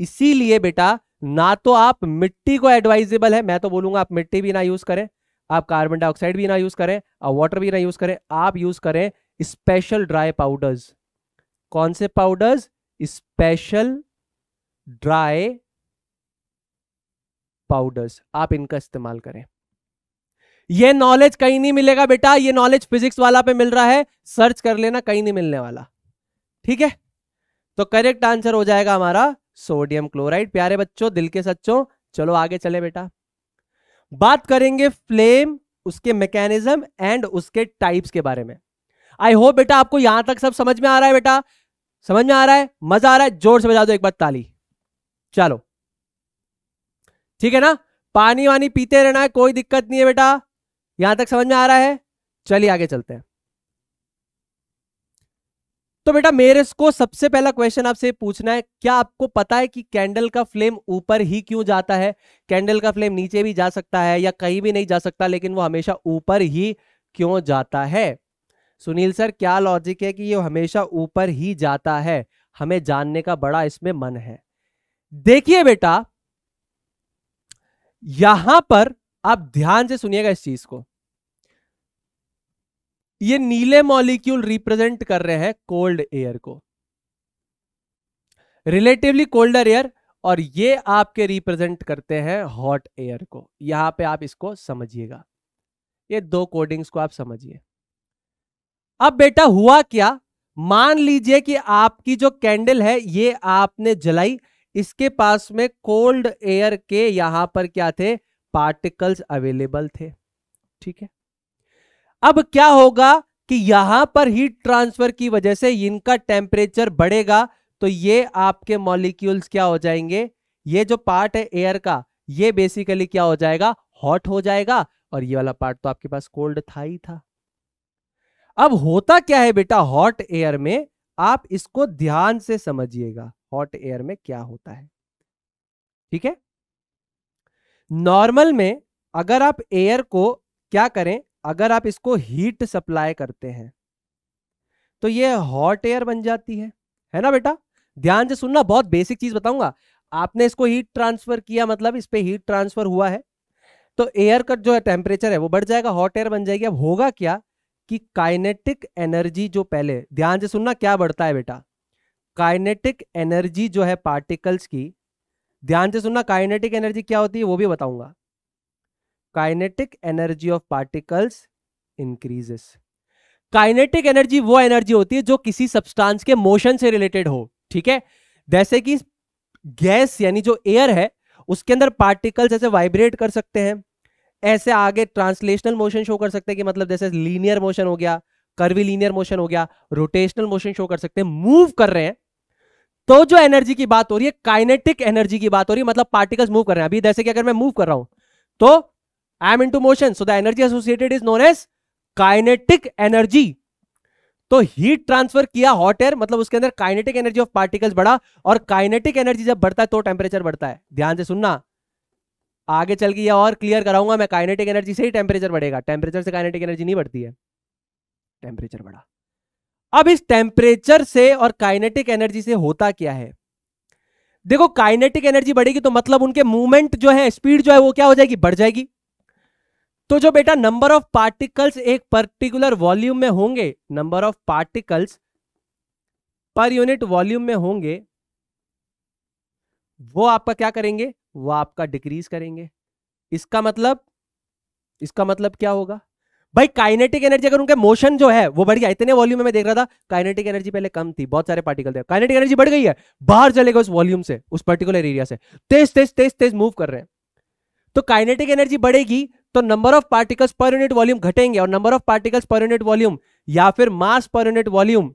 इसीलिए बेटा ना तो आप मिट्टी को एडवाइजेबल है मैं तो बोलूंगा आप मिट्टी भी ना यूज करें आप कार्बन डाइऑक्साइड भी ना यूज करें और वाटर भी ना यूज करें आप यूज करें स्पेशल ड्राई पाउडर्स कौन से पाउडर्स स्पेशल ड्राई पाउडर्स आप इनका इस्तेमाल करें यह नॉलेज कहीं नहीं मिलेगा बेटा ये नॉलेज फिजिक्स वाला पे मिल रहा है सर्च कर लेना कहीं नहीं मिलने वाला ठीक है तो करेक्ट आंसर हो जाएगा हमारा सोडियम क्लोराइड प्यारे बच्चों दिल के सच्चों चलो आगे चले बेटा बात करेंगे फ्लेम उसके मैकेनिज्म एंड उसके टाइप्स के बारे में आई होप बेटा आपको यहां तक सब समझ में आ रहा है बेटा समझ में आ रहा है मजा आ रहा है जोर से बजा दो एक बार ताली चलो ठीक है ना पानी वानी पीते रहना है कोई दिक्कत नहीं है बेटा यहां तक समझ में आ रहा है चलिए आगे चलते हैं तो बेटा मेरे को सबसे पहला क्वेश्चन आपसे पूछना है क्या आपको पता है कि कैंडल का फ्लेम ऊपर ही क्यों जाता है कैंडल का फ्लेम नीचे भी जा सकता है या कहीं भी नहीं जा सकता लेकिन वो हमेशा ऊपर ही क्यों जाता है सुनील सर क्या लॉजिक है कि ये हमेशा ऊपर ही जाता है हमें जानने का बड़ा इसमें मन है देखिए बेटा यहां पर आप ध्यान से सुनिएगा इस चीज को ये नीले मॉलिक्यूल रिप्रेजेंट कर रहे हैं कोल्ड एयर को रिलेटिवली कोल्डर एयर और ये आपके रिप्रेजेंट करते हैं हॉट एयर को यहां पे आप इसको समझिएगा ये दो कोडिंग्स को आप समझिए अब बेटा हुआ क्या मान लीजिए कि आपकी जो कैंडल है ये आपने जलाई इसके पास में कोल्ड एयर के यहां पर क्या थे पार्टिकल्स अवेलेबल थे ठीक है अब क्या होगा कि यहां पर हीट ट्रांसफर की वजह से इनका टेम्परेचर बढ़ेगा तो ये आपके मॉलिक्यूल्स क्या हो जाएंगे ये जो पार्ट है एयर का ये बेसिकली क्या हो जाएगा हॉट हो जाएगा और ये वाला पार्ट तो आपके पास कोल्ड था ही था अब होता क्या है बेटा हॉट एयर में आप इसको ध्यान से समझिएगा हॉट एयर में क्या होता है ठीक है नॉर्मल में अगर आप एयर को क्या करें अगर आप इसको हीट सप्लाई करते हैं तो ये हॉट एयर बन जाती है है ना बेटा ध्यान से सुनना बहुत बेसिक चीज बताऊंगा आपने इसको हीट ट्रांसफर किया मतलब इस पर हीट ट्रांसफर हुआ है तो एयर का जो है टेम्परेचर है वो बढ़ जाएगा हॉट एयर बन जाएगी अब होगा क्या कि काइनेटिक एनर्जी जो पहले ध्यान से सुनना क्या बढ़ता है बेटा काइनेटिक एनर्जी जो है पार्टिकल्स की ध्यान से सुनना काइनेटिक एनर्जी क्या होती है वो भी बताऊंगा kinetic energy of particles increases kinetic energy वो एनर्जी होती है जो किसी सब्सटेंस के मोशन से रिलेटेड हो ठीक है जैसे कि गैस यानी जो एयर है उसके अंदर पार्टिकल्स ऐसे वाइब्रेट कर सकते हैं ऐसे आगे ट्रांसलेशनल मोशन शो कर सकते हैं कि मतलब जैसे लीनियर मोशन हो गया कर्वी लीनियर मोशन हो गया रोटेशनल मोशन शो कर सकते हैं मूव कर रहे हैं तो जो एनर्जी की बात हो रही है काइनेटिक एनर्जी की बात हो रही है मतलब पार्टिकल्स मूव कर रहे हैं अभी जैसे कि अगर मैं मूव कर रहा हूं तो I am into motion so the energy associated is known as kinetic energy तो हीट ट्रांसफर किया हॉट एयर मतलब उसके अंदर काइनेटिक एनर्जी ऑफ पार्टिकल्स बढ़ा और काइनेटिक एनर्जी जब बढ़ता है तो टेम्परेचर बढ़ता है ध्यान से सुनना आगे चल के ये और क्लियर कराऊंगा मैं काइनेटिक एनर्जी से ही टेम्परेचर बढ़ेगा टेम्परेचर से काइनेटिक एनर्जी नहीं बढ़ती है टेम्परेचर बढ़ा अब इस टेम्परेचर से और काइनेटिक एनर्जी से होता क्या है देखो काइनेटिक एनर्जी बढ़ेगी तो मतलब उनके मूवमेंट जो है स्पीड जो है वो क्या हो जाएगी बढ़ जाएगी तो जो बेटा नंबर ऑफ पार्टिकल्स एक पर्टिकुलर वॉल्यूम में होंगे number of particles per unit volume में होंगे वो आपका क्या करेंगे वो आपका डिक्रीज करेंगे इसका मतलब इसका मतलब क्या होगा भाई काइनेटिक एनर्जी अगर उनके मोशन जो है वो बढ़ गया इतने वॉल्यूम में मैं देख रहा था काइनेटिक एनर्जी पहले कम थी बहुत सारे पार्टिकल थे काइनेटिक एनर्जी बढ़ गई है बाहर चले गए उस वॉल्यूम से उस पर्टिकुलर एरिया से तेज तेज तेज तेज मूव कर रहे हैं तो काइनेटिक एनर्जी बढ़ेगी तो number of particles per unit volume घटेंगे और number of particles per unit volume या फिर mass per unit volume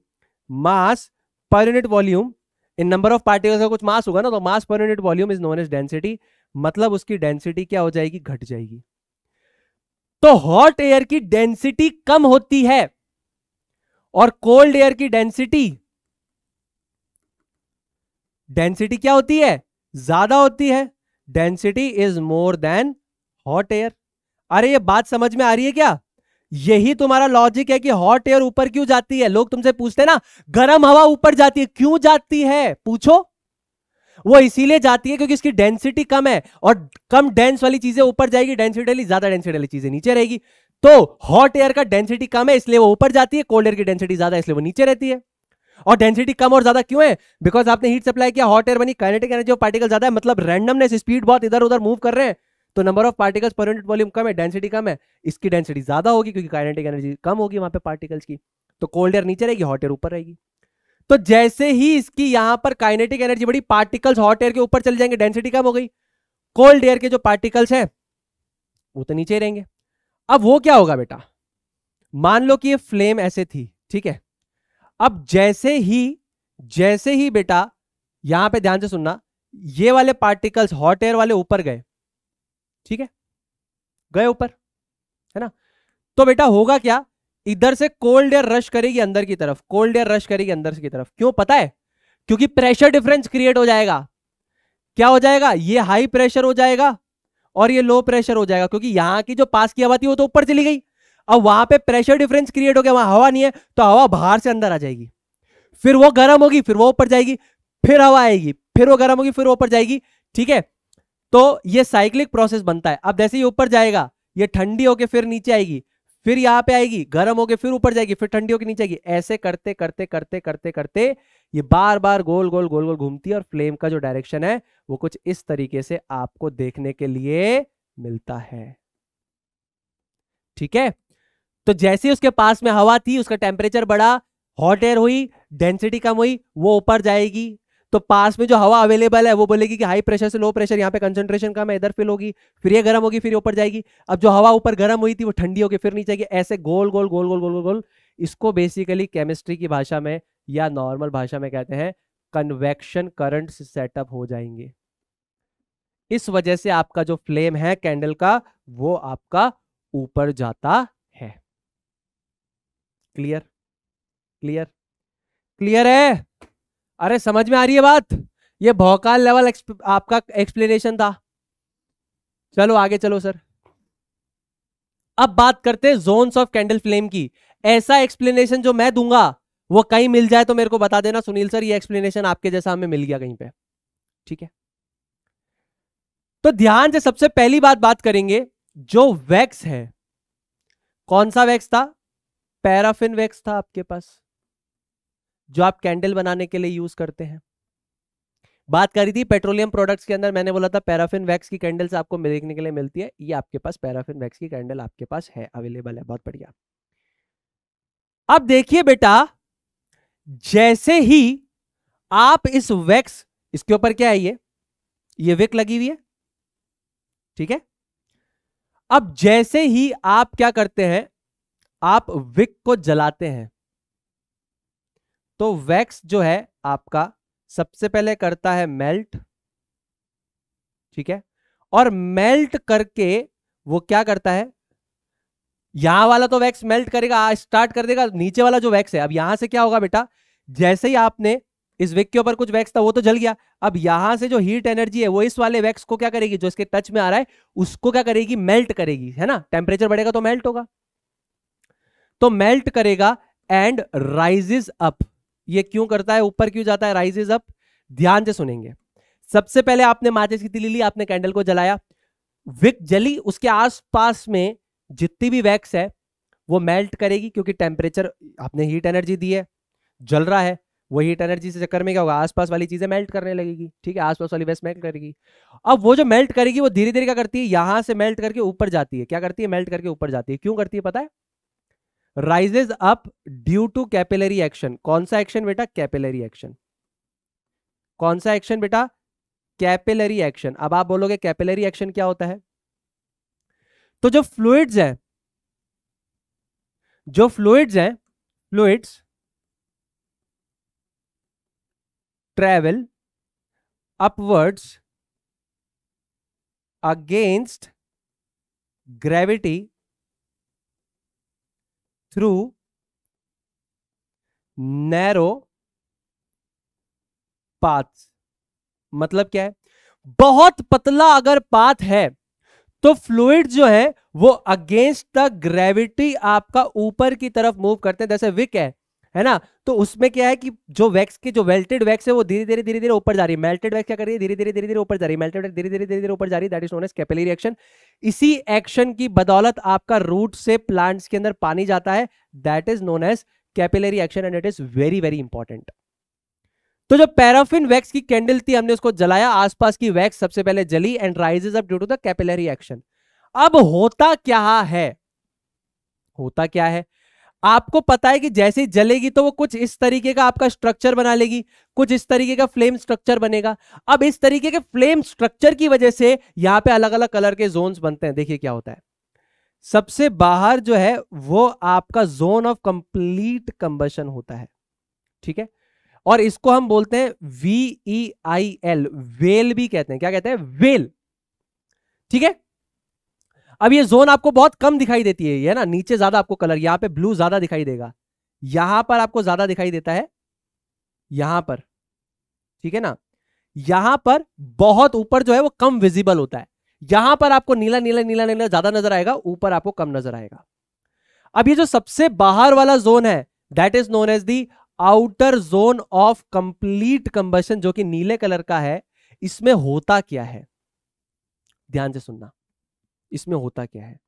mass per unit volume इन नंबर ऑफ पार्टिकल्स का कुछ मास होगा ना तो mass per unit volume is known as density मतलब उसकी डेंसिटी क्या हो जाएगी घट जाएगी तो हॉट एयर की डेंसिटी कम होती है और कोल्ड एयर की डेंसिटी डेंसिटी क्या होती है ज्यादा होती है density is more than hot air अरे ये बात समझ में आ रही है क्या यही तुम्हारा लॉजिक है कि हॉट एयर ऊपर क्यों जाती है लोग तुमसे पूछते ना गर्म हवा ऊपर जाती है क्यों जाती है पूछो वो इसीलिए जाती है क्योंकि इसकी डेंसिटी कम है और कम डेंस वाली चीजें ऊपर जाएगी डेंसिटी वाली ज्यादा डेंसिटी वाली चीजें नीचे रहेगी तो हॉट एयर का डेंसिटी कम है इसलिए वो ऊपर जाती है कोल्ड एयर की डेंसिटी ज्यादा इसलिए वो नीचे रहती है और डेंसिटी कम और ज्यादा क्यों है बिकॉज आपने हीट सप्लाई किया हॉट एयर बनी काइनेटिक एनर्जी ऑफ पार्टिकल ज्यादा है मतलब रैंडमनेस स्पीड बहुत इधर उधर मूव कर रहे हैं तो number of particles per unit volume कम है डेंसिटी कम है इसकी डेंसिटी ज्यादा होगी क्योंकि काइनेटिक एनर्जी कम होगी वहां पे पार्टिकल्स की तो कोल्ड एयर नीचे रहेगी हॉट एयर ऊपर रहेगी तो जैसे ही इसकी यहां पर काइनेटिक एनर्जी बड़ी पार्टिकल्स हॉट एयर के ऊपर चले जाएंगे डेंसिटी कम हो गई कोल्ड एयर के जो पार्टिकल्स हैं वो तो नीचे ही रहेंगे अब वो क्या होगा बेटा मान लो कि ये फ्लेम ऐसे थी ठीक है अब जैसे ही जैसे ही बेटा यहां पे ध्यान से सुनना ये वाले पार्टिकल्स हॉट एयर वाले ऊपर गए ठीक है गए ऊपर है ना तो बेटा होगा क्या इधर से कोल्ड एयर रश करेगी अंदर की तरफ कोल्ड एयर रश करेगी अंदर की तरफ क्यों पता है क्योंकि प्रेशर डिफरेंस क्रिएट हो जाएगा क्या हो जाएगा ये हाई प्रेशर हो जाएगा और ये लो प्रेशर हो जाएगा क्योंकि यहां की जो पास की हवा थी वो तो ऊपर चली गई अब वहां पे प्रेशर डिफरेंस क्रिएट हो गया वहां हवा नहीं है तो हवा बाहर से अंदर आ जाएगी फिर वो गर्म होगी फिर वो ऊपर जाएगी फिर हवा आएगी फिर वो गर्म होगी फिर वो ऊपर जाएगी ठीक है तो ये साइक्लिक प्रोसेस बनता है अब जैसे ही ऊपर जाएगा ये ठंडी होके फिर नीचे आएगी फिर यहां पे आएगी गर्म होके फिर ऊपर जाएगी फिर ठंडी होके नीचे आएगी ऐसे करते करते करते करते करते ये बार बार गोल गोल गोल गोल घूमती है और फ्लेम का जो डायरेक्शन है वो कुछ इस तरीके से आपको देखने के लिए मिलता है ठीक है तो जैसे उसके पास में हवा थी उसका टेम्परेचर बढ़ा हॉट एयर हुई डेंसिटी कम हुई वो ऊपर जाएगी तो पास में जो हवा अवेलेबल है वो बोलेगी कि हाई प्रेशर से लो प्रेशर यहाँ पे कंसंट्रेशन कम है इधर फिल होगी फिर ये गर्म होगी फिर ऊपर जाएगी अब जो हवा ऊपर गर्म हुई थी वो ठंडी होगी फिर नीचे जाएगी ऐसे गोल गोल गोल गोल गोल गोल इसको बेसिकली केमिस्ट्री की भाषा में या नॉर्मल भाषा में कहते हैं कन्वेक्शन करंट सेटअप हो जाएंगे इस वजह से आपका जो फ्लेम है कैंडल का वो आपका ऊपर जाता है क्लियर क्लियर क्लियर है अरे समझ में आ रही है बात ये भौकाल लेवल एक्स्प, आपका एक्सप्लेनेशन था चलो आगे चलो सर अब बात करते हैं जोन्स ऑफ कैंडल फ्लेम की ऐसा एक्सप्लेनेशन जो मैं दूंगा वो कहीं मिल जाए तो मेरे को बता देना सुनील सर ये एक्सप्लेनेशन आपके जैसा हमें मिल गया कहीं पे ठीक है तो ध्यान से सबसे पहली बात बात करेंगे जो वैक्स है कौन सा वैक्स था पैराफिन वैक्स था आपके पास जो आप कैंडल बनाने के लिए यूज करते हैं बात करी थी पेट्रोलियम प्रोडक्ट्स के अंदर मैंने बोला था पैराफिन वैक्स की कैंडल्स आपको देखने के लिए मिलती है ये आपके पास पैराफिन वैक्स की कैंडल आपके पास है अवेलेबल है बहुत बढ़िया अब देखिए बेटा जैसे ही आप इस वैक्स इसके ऊपर क्या है ये ये विक लगी हुई है ठीक है अब जैसे ही आप क्या करते हैं आप विक को जलाते हैं तो वैक्स जो है आपका सबसे पहले करता है मेल्ट ठीक है और मेल्ट करके वो क्या करता है यहां वाला तो वैक्स मेल्ट करेगा स्टार्ट कर देगा नीचे वाला जो वैक्स है अब यहां से क्या होगा बेटा जैसे ही आपने इस विक के ऊपर कुछ वैक्स था वो तो जल गया अब यहां से जो हीट एनर्जी है वो इस वाले वैक्स को क्या करेगी जो इसके टच में आ रहा है उसको क्या करेगी मेल्ट करेगी है ना टेम्परेचर बढ़ेगा तो मेल्ट होगा तो मेल्ट करेगा एंड राइजेस अप ये क्यों करता है ऊपर क्यों जाता है राइजेज अप ध्यान से सुनेंगे सबसे पहले आपने माचिस की तिली ली आपने कैंडल को जलाया विक जली उसके आसपास में जितनी भी वैक्स है वो मेल्ट करेगी क्योंकि टेम्परेचर आपने हीट एनर्जी दी है जल रहा है वो हीट एनर्जी से चक्कर में क्या होगा आसपास वाली चीजें मेल्ट करने लगेगी ठीक है आसपास वाली वैक्स मेल्ट करेगी अब वो जो मेल्ट करेगी वो धीरे धीरे क्या करती है यहां से मेल्ट करके ऊपर जाती है क्या करती है मेल्ट करके ऊपर जाती है क्यों करती है पता है rises up due to capillary action कौन सा एक्शन बेटा कैपेलरी एक्शन कौन सा एक्शन बेटा कैपेलरी एक्शन अब आप बोलोगे कैपेलरी एक्शन क्या होता है तो जो फ्लूड्स हैं जो फ्लूड्स हैं fluids travel upwards against gravity through narrow path मतलब क्या है बहुत पतला अगर पाथ है तो फ्लूड जो है वो अगेंस्ट द ग्रेविटी आपका ऊपर की तरफ मूव करते हैं जैसे विक है है ना तो उसमें क्या है कि जो वैक्स के जो वेल्टेड वैक्स है वो धीरे धीरे धीरे धीरे ऊपर जा रही है मेल्टेड वैक्स क्या कर रही है धीरे धीरे धीरे धीरे ऊपर जा रही है मेल्टेड वैक्स धीरे धीरे धीरे धीरे ऊपर जा रही है that is known as capillary action इसी एक्शन की बदौलत आपका रूट से प्लांट्स के अंदर पानी जाता है that is known as capillary action and it is very very important तो जो पैराफिन वैक्स की कैंडल थी हमने उसको जलाया आसपास की वैक्स सबसे पहले जली and rises up due to the capillary action अब होता क्या है होता क्या है आपको पता है कि जैसे ही जलेगी तो वो कुछ इस तरीके का आपका स्ट्रक्चर बना लेगी कुछ इस तरीके का फ्लेम स्ट्रक्चर बनेगा अब इस तरीके के फ्लेम स्ट्रक्चर की वजह से यहां पे अलग अलग कलर के जोन बनते हैं देखिए क्या होता है सबसे बाहर जो है वो आपका जोन ऑफ कंप्लीट कंबशन होता है ठीक है और इसको हम बोलते हैं वीई आई एल वेल भी कहते हैं क्या कहते हैं वेल ठीक है अब ये जोन आपको बहुत कम दिखाई देती है ये ना नीचे ज्यादा आपको कलर यहाँ पे ब्लू ज्यादा दिखाई देगा यहां पर आपको ज्यादा दिखाई देता है यहां पर ठीक है ना यहां पर बहुत ऊपर जो है वो कम विजिबल होता है यहां पर आपको नीला नीला नीला नीला ज्यादा नजर आएगा ऊपर आपको कम नजर आएगा अब ये जो सबसे बाहर वाला जोन है that is known as the outer zone of complete combustion जो कि नीले कलर का है इसमें होता क्या है ध्यान से सुनना इसमें होता क्या है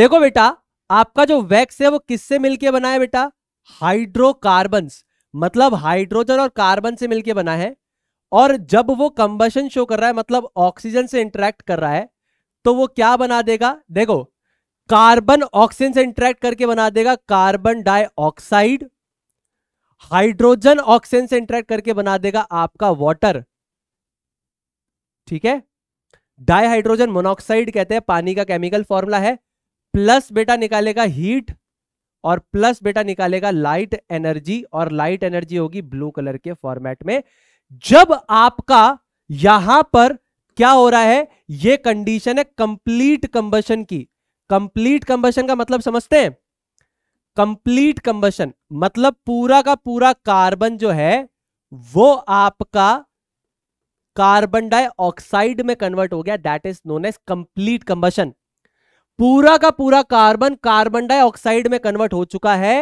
देखो बेटा आपका जो वैक्स है वो किससे मिलके बना है बेटा हाइड्रोकार्बन मतलब हाइड्रोजन और कार्बन से मिलके बना है और जब वो कंबशन शो कर रहा है मतलब ऑक्सीजन से इंटरेक्ट कर रहा है तो वो क्या बना देगा देखो कार्बन ऑक्सीजन से इंटरेक्ट करके बना देगा कार्बन डाइऑक्साइड हाइड्रोजन ऑक्सीजन से इंटरेक्ट करके बना देगा आपका वॉटर ठीक है डाईहाइड्रोजन मोनोक्साइड कहते हैं पानी का केमिकल फॉर्मूला है प्लस बेटा निकालेगा हीट और प्लस बेटा निकालेगा लाइट एनर्जी और लाइट एनर्जी होगी ब्लू कलर के फॉर्मेट में जब आपका यहां पर क्या हो रहा है यह कंडीशन है कंप्लीट कंबशन की कंप्लीट कंबशन का मतलब समझते हैं कंप्लीट कंबशन मतलब पूरा का पूरा कार्बन जो है वो आपका कार्बन डाइऑक्साइड में कन्वर्ट हो गया that is known as complete combustion पूरा का पूरा कार्बन कार्बन डाइऑक्साइड में कन्वर्ट हो चुका है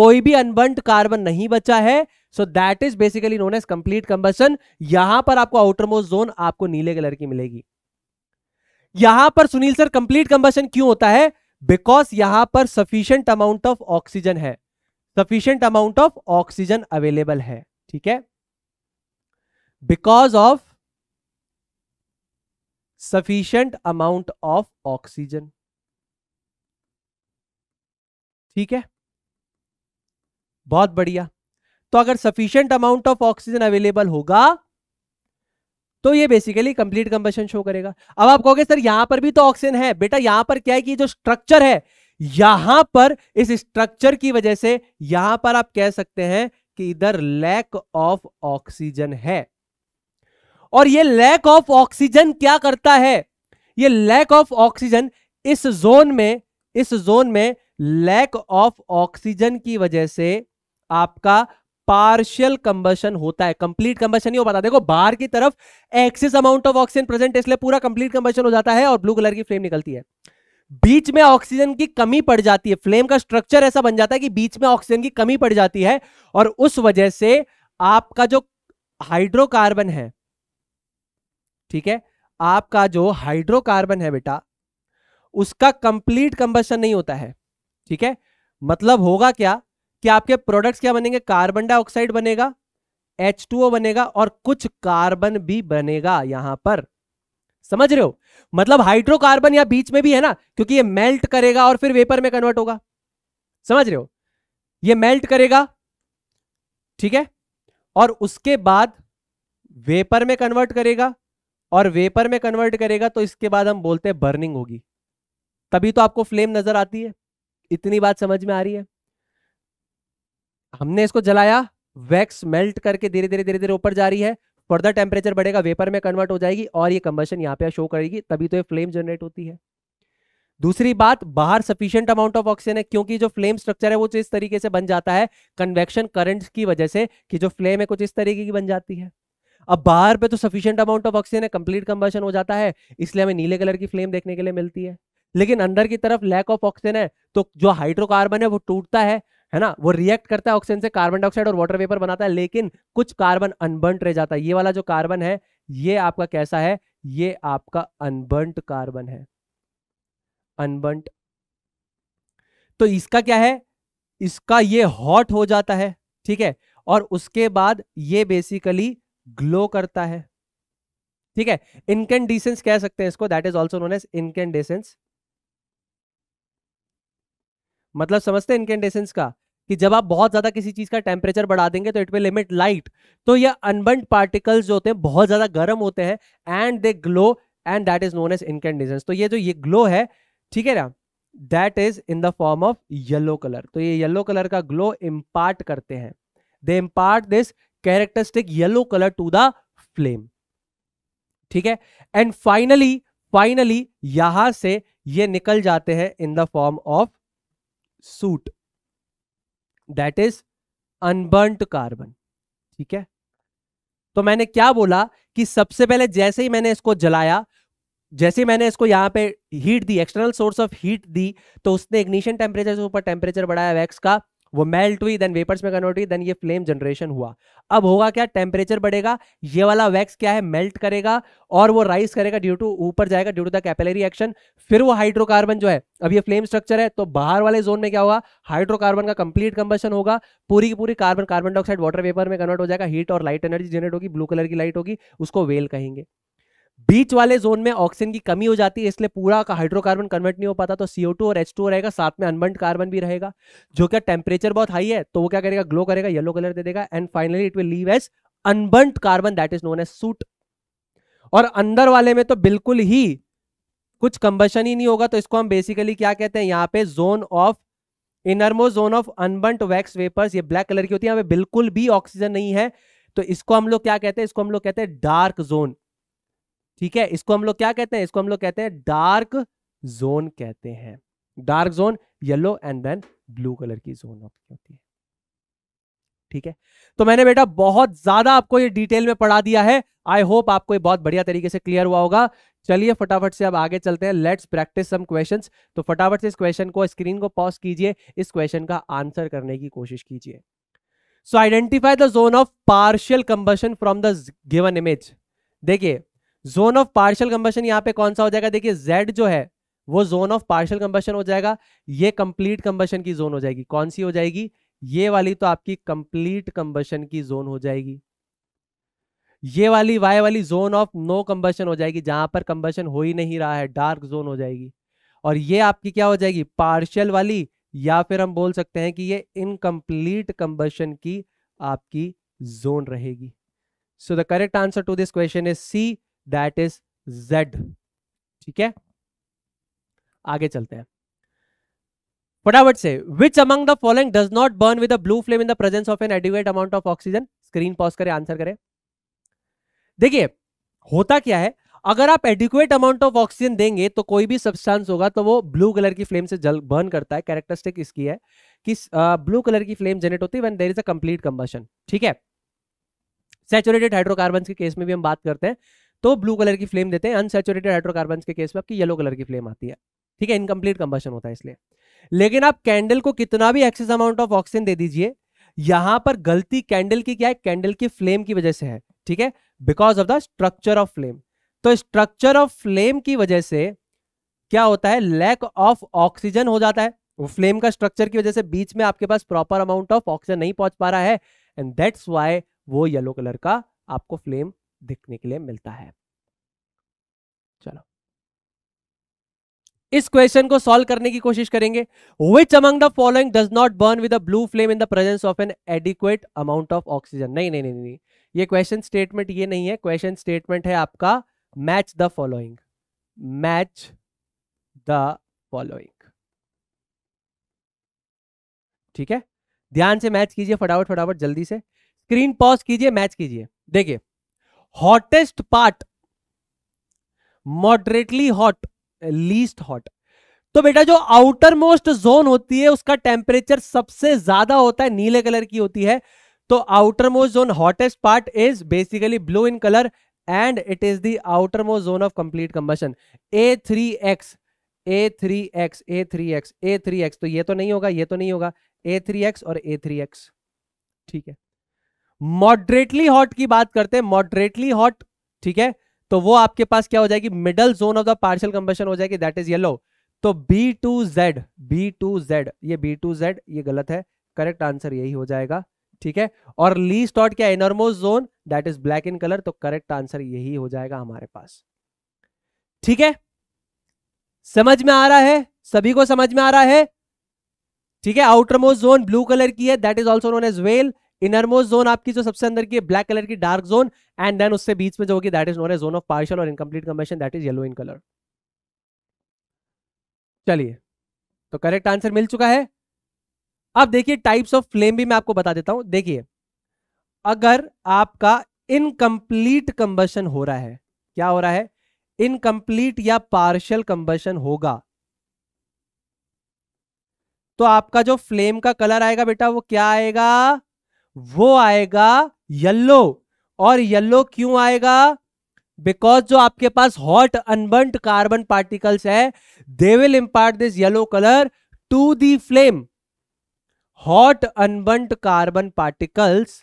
कोई भी अनबंट कार्बन नहीं बचा है so that is basically known as complete combustion यहां पर आपको आउटरमोस्ट जोन आपको नीले कलर की मिलेगी यहां पर सुनील सर कंप्लीट कंबशन क्यों होता है बिकॉज यहां पर सफिशियंट अमाउंट ऑफ ऑक्सीजन है sufficient amount of oxygen available है ठीक है because of sufficient amount of oxygen ठीक है बहुत बढ़िया तो अगर sufficient amount of oxygen available होगा तो ये बेसिकली कंप्लीट कंबेशन शो करेगा अब आप कहोगे सर यहां पर भी तो ऑक्सीजन है बेटा यहां पर क्या है कि जो स्ट्रक्चर है यहां पर इस स्ट्रक्चर की वजह से यहां पर आप कह सकते हैं कि इधर लैक ऑफ ऑक्सीजन है और ये लैक ऑफ ऑक्सीजन क्या करता है ये लैक ऑफ ऑक्सीजन इस जोन में इस जोन में लैक ऑफ ऑक्सीजन की वजह से आपका पार्शियल कंबशन होता है कंप्लीट कंबशन नहीं हो पाता देखो बाहर की तरफ excess amount of oxygen present इसलिए पूरा कंप्लीट कंबशन हो जाता है और ब्लू कलर की फ्लेम निकलती है बीच में ऑक्सीजन की कमी पड़ जाती है फ्लेम का स्ट्रक्चर ऐसा बन जाता है कि बीच में ऑक्सीजन की कमी पड़ जाती है और उस वजह से आपका जो हाइड्रोकार्बन है ठीक है आपका जो हाइड्रोकार्बन है बेटा उसका कंप्लीट कंबेशन नहीं होता है ठीक है मतलब होगा क्या कि आपके प्रोडक्ट्स क्या बनेंगे कार्बन डाइऑक्साइड बनेगा H2O बनेगा और कुछ कार्बन भी बनेगा यहां पर समझ रहे हो मतलब हाइड्रोकार्बन या बीच में भी है ना क्योंकि ये मेल्ट करेगा और फिर वेपर में कन्वर्ट होगा समझ रहे हो ये मेल्ट करेगा ठीक है और उसके बाद वेपर में कन्वर्ट करेगा और वेपर में कन्वर्ट करेगा तो इसके बाद हम बोलते हैं बर्निंग होगी तभी तो आपको फ्लेम नजर आती है इतनी बात समझ में आ रही है हमने इसको जलाया वैक्स मेल्ट करके धीरे धीरे धीरे धीरे ऊपर जा रही है फर्दर टेम्परेचर बढ़ेगा वेपर में कन्वर्ट हो जाएगी और ये कंबर्शन यहाँ पे शो करेगी तभी तो ये फ्लेम जनरेट होती है दूसरी बात बाहर सफिशियंट अमाउंट ऑफ ऑक्सीजन है क्योंकि जो फ्लेम स्ट्रक्चर है वो तो इस तरीके से बन जाता है कन्वेक्शन करंट की वजह से कि जो फ्लेम है कुछ इस तरीके की बन जाती है अब बाहर पे तो सफिशियंट अमाउंट ऑफ ऑक्सीजन है कंप्लीट कंबर्शन हो जाता है इसलिए हमें नीले कलर की फ्लेम देखने के लिए मिलती है लेकिन अंदर की तरफ लैक ऑफ ऑक्सीजन है तो जो हाइड्रोकार्बन है वो टूटता है है ना वो रिएक्ट करता है ऑक्सीजन से कार्बन डाइऑक्साइड और वाटर वेपर बनाता है लेकिन कुछ कार्बन अनबर्न रह जाता है ये वाला जो कार्बन है ये आपका कैसा है ये आपका अनबर्न कार्बन है अनबर्न तो इसका क्या है इसका ये हॉट हो जाता है ठीक है और उसके बाद ये बेसिकली ग्लो करता है ठीक है इनकेंडिसेंस कह सकते हैं इसको that is also known as incandescence मतलब समझते हैं इनकेंडिसेंस का कि जब आप बहुत ज्यादा किसी चीज का टेम्परेचर बढ़ा देंगे तो इट विल लिमिट लाइट तो ये अनबर्न पार्टिकल्स जो होते हैं बहुत ज्यादा गर्म होते हैं and they glow and that is known as incandescence तो ये जो ये ग्लो है ठीक है ना that is in the form of yellow colour तो ये येलो कलर का ग्लो इम्पार्ट करते हैं they impart this characteristic yellow colour to the flame ठीक है एंड फाइनली फाइनली यहां से ये निकल जाते हैं in the form of soot that is unburned carbon ठीक है तो मैंने क्या बोला कि सबसे पहले जैसे ही मैंने इसको जलाया जैसे ही मैंने इसको यहां पे हीट दी एक्सटर्नल सोर्स ऑफ हीट दी तो उसने इग्निशन टेम्परेचर से ऊपर टेम्परेचर बढ़ाया वैक्स का वो मेल्ट हुई देन वेपर्स में कन्वर्ट हुई देन ये फ्लेम जनरेशन हुआ अब होगा क्या टेम्परेचर बढ़ेगा ये वाला वैक्स क्या है मेल्ट करेगा और वो राइस करेगा ड्यू टू ऊपर जाएगा due to the capillary action फिर वो हाइड्रोकार्बन जो है अब ये फ्लेम स्ट्रक्चर है तो बाहर वाले जोन में क्या होगा हाइड्रोकार्बन का कंप्लीट कंबेशन होगा पूरी की पूरी carbon carbon dioxide water vapour में कन्वर्ट हो जाएगा हीट और लाइट एनर्जी जनरेट होगी ब्लू कलर की लाइट होगी उसको वेल कहेंगे बीच वाले जोन में ऑक्सीजन की कमी हो जाती है इसलिए पूरा का हाइड्रोकार्बन कन्वर्ट नहीं हो पाता तो सीओ और एच रहेगा साथ में अनबंड कार्बन भी रहेगा जो क्या टेम्परेचर बहुत हाई है तो वो क्या करेगा ग्लो करेगा येलो कलर दे देगा and finally it will leave as unburnt carbon that is known as soot और अंदर वाले में तो बिल्कुल ही कुछ कंबेशन ही नहीं होगा तो इसको हम बेसिकली क्या कहते हैं यहाँ पे zone of innermost zone of unburnt wax vapours ये ब्लैक कलर की होती है यहाँ पे बिल्कुल भी ऑक्सीजन नहीं है तो इसको हम लोग क्या कहते हैं इसको हम लोग कहते हैं डार्क जोन ठीक है इसको हम लोग क्या कहते हैं इसको हम लोग कहते हैं डार्क जोन कहते हैं dark zone yellow and then blue colour की जोन होती है ठीक है तो मैंने बेटा बहुत ज्यादा आपको ये डिटेल में पढ़ा दिया है आई होप आपको ये बहुत बढ़िया तरीके से क्लियर हुआ होगा चलिए फटाफट से अब आगे चलते हैं लेट्स प्रैक्टिस सम क्वेश्चंस तो फटाफट से इस क्वेश्चन को स्क्रीन को पॉज कीजिए इस क्वेश्चन का आंसर करने की कोशिश कीजिए so identify the zone of partial combustion from the given image देखिए जोन ऑफ पार्शियल कंबेशन यहाँ पे कौन सा हो जाएगा देखिए जेड जो है वो जोन ऑफ पार्शियल कंबेशन हो जाएगा ये कंप्लीट कंबेशन की जोन हो जाएगी कौन सी हो जाएगी ये वाली तो आपकी कंप्लीट कंबेशन की जोन हो जाएगी ये वाली वाई वाली जोन ऑफ नो कंबेशन हो जाएगी जहां पर कंबेशन हो ही नहीं रहा है डार्क जोन हो जाएगी और ये आपकी क्या हो जाएगी पार्शियल वाली या फिर हम बोल सकते हैं कि ये इनकम्प्लीट कंबेशन की आपकी जोन रहेगी so the correct answer to this question is C that is Z ठीक है आगे चलते हैं फटाफट से which among the following does not burn with blue flame in the presence of an एडिवेट amount of oxygen screen pause करें answer करें देखिए होता क्या है अगर आप एडिक्वेट अमाउंट ऑफ ऑक्सीजन देंगे तो कोई भी सब्सटेंस होगा तो वो ब्लू कलर की फ्लेम से जल बर्न करता है कैरेक्टरिस्टिक इसकी है कि ब्लू uh, कलर की फ्लेम जनरेट होती है when there is a complete combustion ठीक है सैचुरेटेड हाइड्रोकार्बन के केस में भी हम बात करते हैं तो ब्लू कलर की फ्लेम देते हैं अनसेचुरेटेड हाइड्रोकार्बन के केस में आपकी येलो कलर की फ्लेम आती है ठीक है इनकम्प्लीट कंबेशन होता है इसलिए लेकिन आप कैंडल को कितना भी एक्सेस अमाउंट ऑफ ऑक्सीजन दे दीजिए यहां पर गलती कैंडल की क्या है कैंडल की फ्लेम की वजह से है ठीक है because of the structure of flame तो स्ट्रक्चर ऑफ फ्लेम की वजह से क्या होता है लैक ऑफ ऑक्सीजन हो जाता है वो फ्लेम का स्ट्रक्चर की वजह से बीच में आपके पास प्रॉपर अमाउंट ऑफ ऑक्सीजन नहीं पहुंच पा रहा है एंड दैट्स वाई वो येलो कलर का आपको फ्लेम देखने के लिए मिलता है चलो इस क्वेश्चन को सॉल्व करने की कोशिश करेंगे which among the following does not burn with blue flame in the presence of an adequate amount of oxygen नहीं नहीं नहीं नहीं ये क्वेश्चन स्टेटमेंट ये नहीं है क्वेश्चन स्टेटमेंट है आपका match the following match the following ठीक है ध्यान से मैच कीजिए फटाफट फटाफट जल्दी से स्क्रीन पॉज कीजिए मैच कीजिए देखिए hottest part moderately hot least hot तो बेटा जो आउटर मोस्ट जोन होती है उसका टेम्परेचर सबसे ज्यादा होता है नीले कलर की होती है तो outermost zone hottest part is basically blue in colour and it is the outermost zone of complete combustion A three X A three X A three X A three X तो ये तो नहीं होगा ये तो नहीं होगा ए three x और ए थ्री एक्स ठीक है मॉडरेटली हॉट की बात करते हैं मॉडरेटली हॉट ठीक है तो वो आपके पास क्या हो जाएगी middle zone of the partial combustion हो जाएगी दैट इज येलो तो B to Z B to Z ये बी टू जेड ये गलत है करेक्ट आंसर यही हो जाएगा ठीक है और लीस्ट डॉट क्या innermost zone that is black in colour तो करेक्ट आंसर यही हो जाएगा हमारे पास ठीक है समझ में आ रहा है सभी को समझ में आ रहा है ठीक है आउटरमोस्ट जोन ब्लू कलर की है that is also known as well innermost zone आपकी जो सबसे अंदर की ब्लैक कलर की डार्क जोन एंड देन उससे बीच में जो होगी that is known as zone of partial और incomplete combustion that is yellow in colour चलिए तो करेक्ट आंसर मिल चुका है अब देखिए टाइप्स ऑफ फ्लेम भी मैं आपको बता देता हूं देखिए अगर आपका इनकम्प्लीट कंबशन हो रहा है क्या हो रहा है इनकम्प्लीट या पार्शियल कंबशन होगा तो आपका जो फ्लेम का कलर आएगा बेटा वो क्या आएगा वो आएगा येल्लो और येल्लो क्यों आएगा बिकॉज जो आपके पास हॉट अनबर्ट कार्बन पार्टिकल्स है they will impart this yellow colour to the flame hot unburnt carbon particles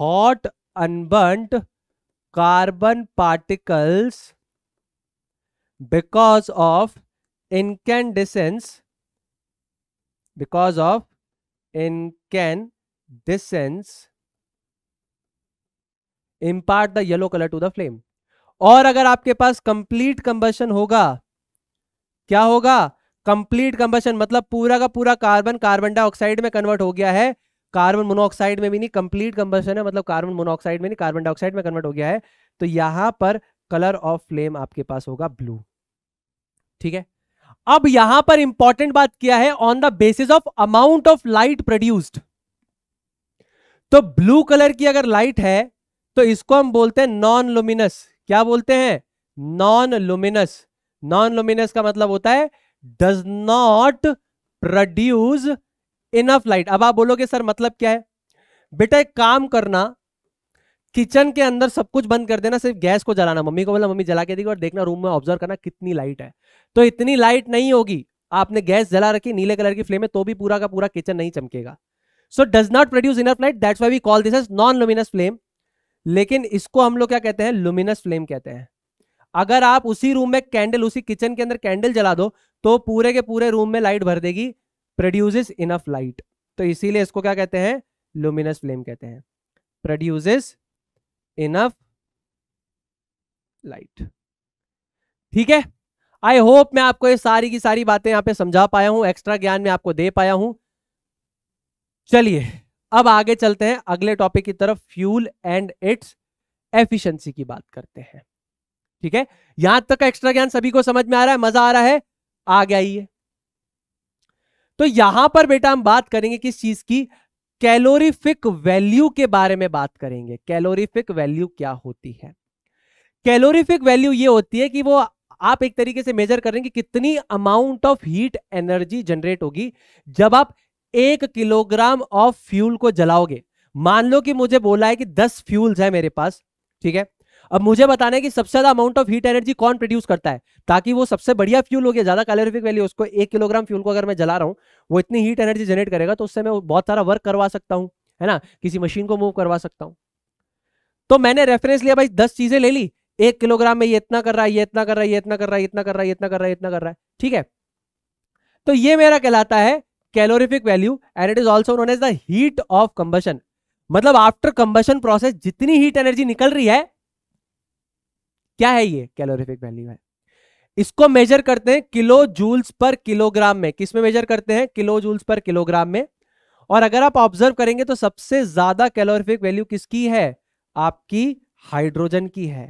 hot unburnt carbon particles of of डिसेंस because of incan this sense impart the yellow color to the flame और अगर आपके पास complete combustion होगा क्या होगा complete combustion मतलब पूरा का पूरा कार्बन कार्बन डाइऑक्साइड में कन्वर्ट हो गया है कार्बन मोनोऑक्साइड में भी नहीं कंप्लीट कंबेशन है मतलब कार्बन मोनोऑक्साइड में नहीं कार्बन डाइऑक्साइड में कन्वर्ट हो गया है तो यहां पर कलर ऑफ फ्लेम आपके पास होगा ब्लू ठीक है अब यहां पर इंपॉर्टेंट बात क्या है on the basis of amount of light produced तो ब्लू कलर की अगर लाइट है तो इसको हम बोलते हैं नॉन लुमिनस क्या बोलते हैं नॉन लुमिनस नॉन लुमिनस का मतलब होता है does not produce enough light अब आप बोलोगे सर मतलब क्या है बेटा एक काम करना किचन के अंदर सब कुछ बंद कर देना सिर्फ गैस को जलाना मम्मी को बोला मम्मी जला के देखो और देखना रूम में ऑब्जर्व करना कितनी लाइट है तो इतनी लाइट नहीं होगी आपने गैस जला रखी नीले कलर की फ्लेम में तो भी पूरा का पूरा किचन नहीं चमकेगा so does not produce enough light that's why we call this as non luminous flame लेकिन इसको हम लोग क्या कहते हैं लुमिनस फ्लेम कहते हैं अगर आप उसी रूम में कैंडल उसी किचन के अंदर कैंडल जला दो तो पूरे के पूरे रूम में लाइट भर देगी प्रोड्यूसेस इनफ लाइट तो इसीलिए इसको क्या कहते हैं लुमिनस फ्लेम कहते हैं प्रोड्यूसेस इनफ लाइट ठीक है आई होप मैं आपको ये सारी की सारी बातें यहां पे समझा पाया हूं एक्स्ट्रा ज्ञान मैं आपको दे पाया हूं चलिए अब आगे चलते हैं अगले टॉपिक की तरफ फ्यूल एंड इट्स एफिशिएंसी की बात करते हैं ठीक है यहां तक का एक्स्ट्रा ज्ञान सभी को समझ में आ रहा है मजा आ रहा है आ गया ये तो यहां पर बेटा हम बात करेंगे किस चीज की कैलोरीफिक वैल्यू के बारे में बात करेंगे कैलोरीफिक वैल्यू क्या होती है कैलोरीफिक वैल्यू ये होती है कि वो आप एक तरीके से मेजर करेंगे कि कितनी amount of heat energy generate होगी जब आप एक किलोग्राम ऑफ फ्यूल को जलाओगे मान लो कि मुझे बोला है कि दस फ्यूल्स है मेरे पास ठीक है अब मुझे बताना है कि सबसे ज्यादा अमाउंट ऑफ हीट एनर्जी कौन प्रोड्यूस करता है ताकि वो सबसे बढ़िया फ्यूल हो गया ज्यादा कैलोरिफिक वैल्यू उसको एक किलोग्राम फ्यूल को अगर मैं जला रहा हूँ वो इतनी हीट एनर्जी जनरेट करेगा तो उससे मैं बहुत सारा वर्क करवा सकता हूँ है ना किसी मशीन को मूव करवा सकता हूँ तो मैंने रेफरेंस लिया भाई दस चीजें ले ली एक किलोग्राम में ये इतना कर रहा है ये इतना कर रहा है ये इतना कर रहा है इतना कर रहा है इतना कर रहा है इतना कर रहा है ठीक है तो ये मेरा कहलाता है calorific value and it is also known as the heat of combustion मतलब आफ्टर कंबशन प्रोसेस जितनी हीट एनर्जी निकल रही है क्या है ये कैलोरिफिक वैल्यू है इसको मेजर करते हैं किलो जूल्स पर किलोग्राम में किसमें मेजर करते हैं किलो जूल्स पर किलोग्राम में और अगर आप ऑब्जर्व करेंगे तो सबसे ज्यादा कैलोरिफिक वैल्यू किसकी है आपकी हाइड्रोजन की है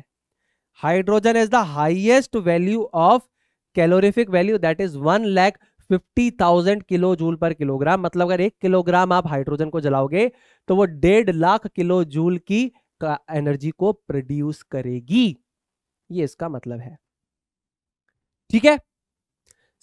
hydrogen is the highest value of calorific value that is one lakh fifty thousand kilo joule per kilogram मतलब अगर एक किलोग्राम आप हाइड्रोजन को जलाओगे तो वो डेढ़ लाख किलो जूल की एनर्जी को प्रोड्यूस करेगी ये इसका मतलब है ठीक है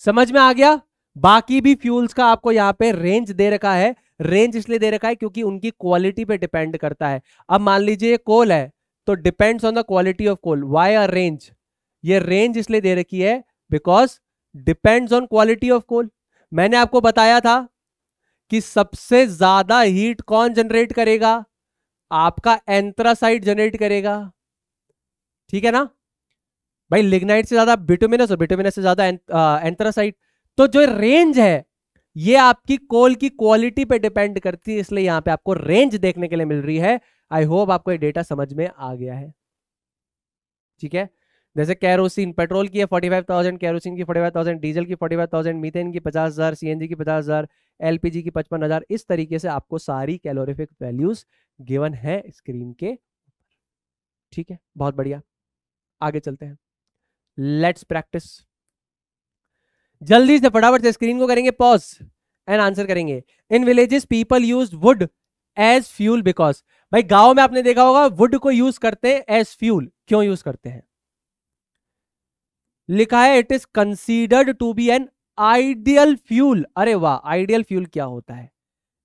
समझ में आ गया बाकी भी फ्यूल्स का आपको यहां पे रेंज दे रखा है रेंज इसलिए दे रखा है क्योंकि उनकी क्वालिटी पे डिपेंड करता है अब मान लीजिए कोल है तो depends on the quality of coal why are range ये रेंज इसलिए दे रखी है because depends on quality of coal मैंने आपको बताया था कि सबसे ज्यादा हीट कौन जनरेट करेगा आपका एंथ्रासाइट जनरेट करेगा ठीक है ना भाई लिग्नाइट से ज्यादा बिटोमिनस और बिटोमिनस से ज्यादा एंथ्रासाइट तो जो रेंज है ये आपकी कोल की क्वालिटी पे डिपेंड करती है इसलिए यहां पे आपको रेंज देखने के लिए मिल रही है आई होप आपको ये डेटा समझ में आ गया है ठीक है जैसे कैरोसिन पेट्रोल की है फोर्टी फाइव थाउजेंड कैरोसिन की फोर्टी फाइव थाउजेंड डीजल की फोर्टी फाइव थाउजेंड मीथेन की पचास हज़ार सी की पचास हज़ार एल की पचपन हज़ार इस तरीके से आपको सारी कैलोरीफिक वैल्यूज गिवन है स्क्रीन के ऊपर ठीक है बहुत बढ़िया आगे चलते हैं लेट्स प्रैक्टिस जल्दी से फटाफट से स्क्रीन को करेंगे पॉज एंड आंसर करेंगे in villages people use wood as fuel because भाई गांव में आपने देखा होगा वुड को यूज करते हैं एज फ्यूल क्यों यूज करते हैं लिखा है it is considered to be an ideal fuel अरे वाह आइडियल फ्यूल क्या होता है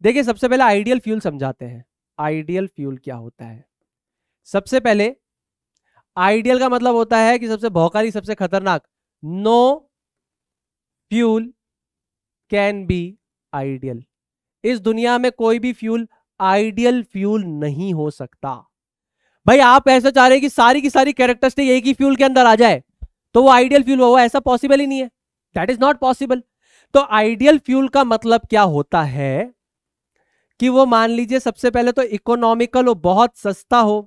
देखिए सबसे पहले आइडियल फ्यूल समझाते हैं आइडियल फ्यूल क्या होता है सबसे पहले आइडियल का मतलब होता है कि सबसे भौकारी सबसे खतरनाक no fuel can be ideal इस दुनिया में कोई भी फ्यूल आइडियल फ्यूल नहीं हो सकता भाई आप ऐसा चाह रहे हैं कि सारी की सारी कैरेक्टर्स एक ही फ्यूल के अंदर आ जाए तो वो आइडियल फ्यूल होगा ऐसा पॉसिबल ही नहीं है दैट इज नॉट पॉसिबल तो आइडियल फ्यूल का मतलब क्या होता है कि वो मान लीजिए सबसे पहले तो इकोनॉमिकल हो बहुत सस्ता हो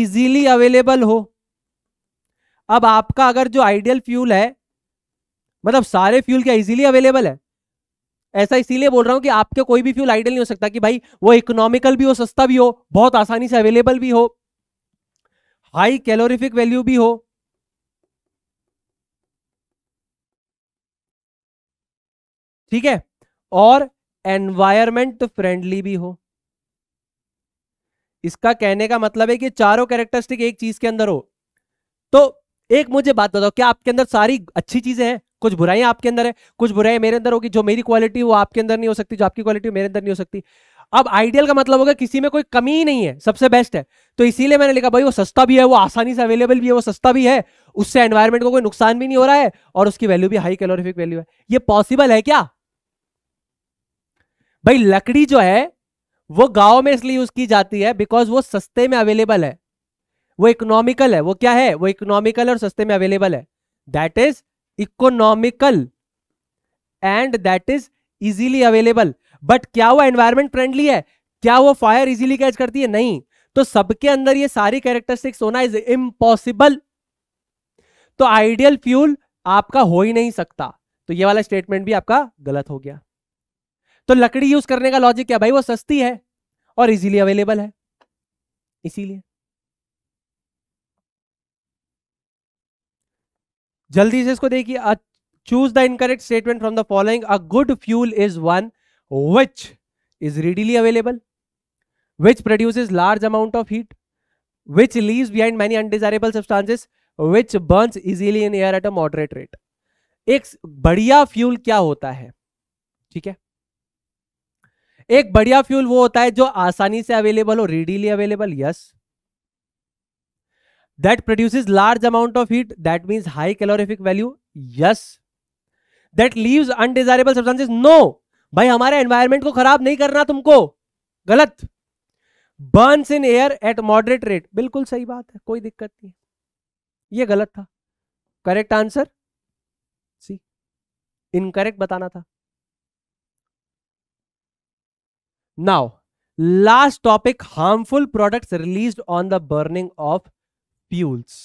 इजीली अवेलेबल हो अब आपका अगर जो आइडियल फ्यूल है मतलब सारे फ्यूल क्या इजीली अवेलेबल है ऐसा इसीलिए बोल रहा हूं कि आपके कोई भी फ्यूल आइडियल नहीं हो सकता कि भाई वो इकोनॉमिकल भी हो सस्ता भी हो बहुत आसानी से अवेलेबल भी हो हाई कैलोरिफिक वैल्यू भी हो ठीक है और एनवायरमेंट फ्रेंडली भी हो इसका कहने का मतलब है कि चारों कैरेक्टरिस्टिक एक चीज के अंदर हो तो एक मुझे बात बताओ क्या आपके अंदर सारी अच्छी चीजें हैं कुछ बुराई आपके अंदर है कुछ बुराई मेरे अंदर होगी जो मेरी क्वालिटी वो आपके अंदर नहीं हो सकती जो आपकी क्वालिटी मेरे अंदर नहीं हो सकती अब आइडियल का मतलब होगा किसी में कोई कमी ही नहीं है सबसे बेस्ट है तो इसीलिए मैंने लिखा भाई वो सस्ता भी है वो आसानी से अवेलेबल भी है वो सस्ता भी है उससे एनवायरमेंट को कोई नुकसान भी नहीं हो रहा है और उसकी वैल्यू भी हाई कैलोरिफिक वैल्यू है ये पॉसिबल है क्या भाई लकड़ी जो है वो गांव में इसलिए यूज की जाती है बिकॉज वो सस्ते में अवेलेबल है वो इकोनॉमिकल है वो क्या है वो इकोनॉमिकल और सस्ते में अवेलेबल है that is economical and that is easily available but क्या वो एनवायरमेंट फ्रेंडली है क्या वो फायर इजीली कैच करती है नहीं तो सबके अंदर ये सारी कैरेक्टरिस्टिक्स होना इज इम्पॉसिबल तो आइडियल फ्यूल आपका हो ही नहीं सकता तो ये वाला स्टेटमेंट भी आपका गलत हो गया तो लकड़ी यूज करने का लॉजिक क्या भाई वो सस्ती है और इजीली अवेलेबल है इसीलिए जल्दी से इसको देखिए choose the incorrect statement from the following a good fuel is one which is readily available which produce large amount of heat which leave behind many undesirable substances which burn easily in air at a moderate rate एक बढ़िया fuel क्या होता है ठीक है एक बढ़िया fuel वो होता है जो आसानी से अवेलेबल हो readily available yes that produce large amount of heat that mean high calorific value yes that leave undesirable substances no भाई हमारे एनवायरमेंट को खराब नहीं करना तुमको गलत burn in air at moderate rate बिल्कुल सही बात है कोई दिक्कत नहीं ये गलत था करेक्ट आंसर सी इनकरेक्ट बताना था now last topic harmful products release on the burning of fuels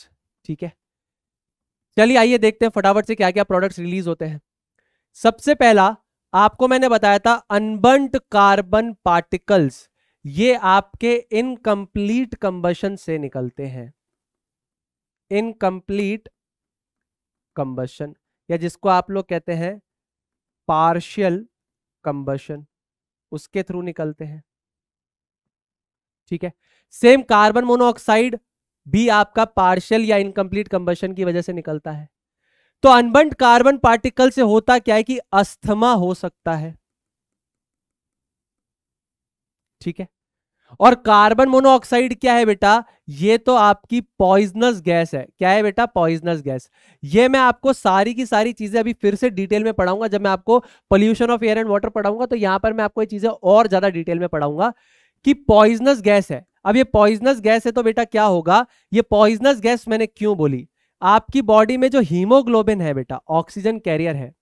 ठीक है चलिए आइए देखते हैं फटाफट से क्या क्या प्रोडक्ट्स रिलीज होते हैं सबसे पहला आपको मैंने बताया था अनबंट कार्बन पार्टिकल्स ये आपके इनकम्प्लीट कंबशन से निकलते हैं इनकम्प्लीट कंबशन या जिसको आप लोग कहते हैं पार्शियल कंबशन उसके थ्रू निकलते हैं ठीक है सेम कार्बन मोनोऑक्साइड भी आपका पार्शियल या इनकम्प्लीट कंबशन की वजह से निकलता है तो अनबंड कार्बन पार्टिकल से होता क्या है कि अस्थमा हो सकता है ठीक है और कार्बन मोनोऑक्साइड क्या है बेटा ये तो आपकी पॉइजनस गैस है क्या है बेटा पॉइजनस गैस ये मैं आपको सारी की सारी चीजें अभी फिर से डिटेल में पढ़ाऊंगा जब मैं आपको pollution of air and water पढ़ाऊंगा तो यहां पर मैं आपको ये चीजें और ज्यादा डिटेल में पढ़ाऊंगा कि पॉइजनस गैस है अब ये पॉइजनस गैस है तो बेटा क्या होगा ये पॉइजनस गैस मैंने क्यों बोली आपकी बॉडी में जो हीमोग्लोबिन है बेटा ऑक्सीजन कैरियर है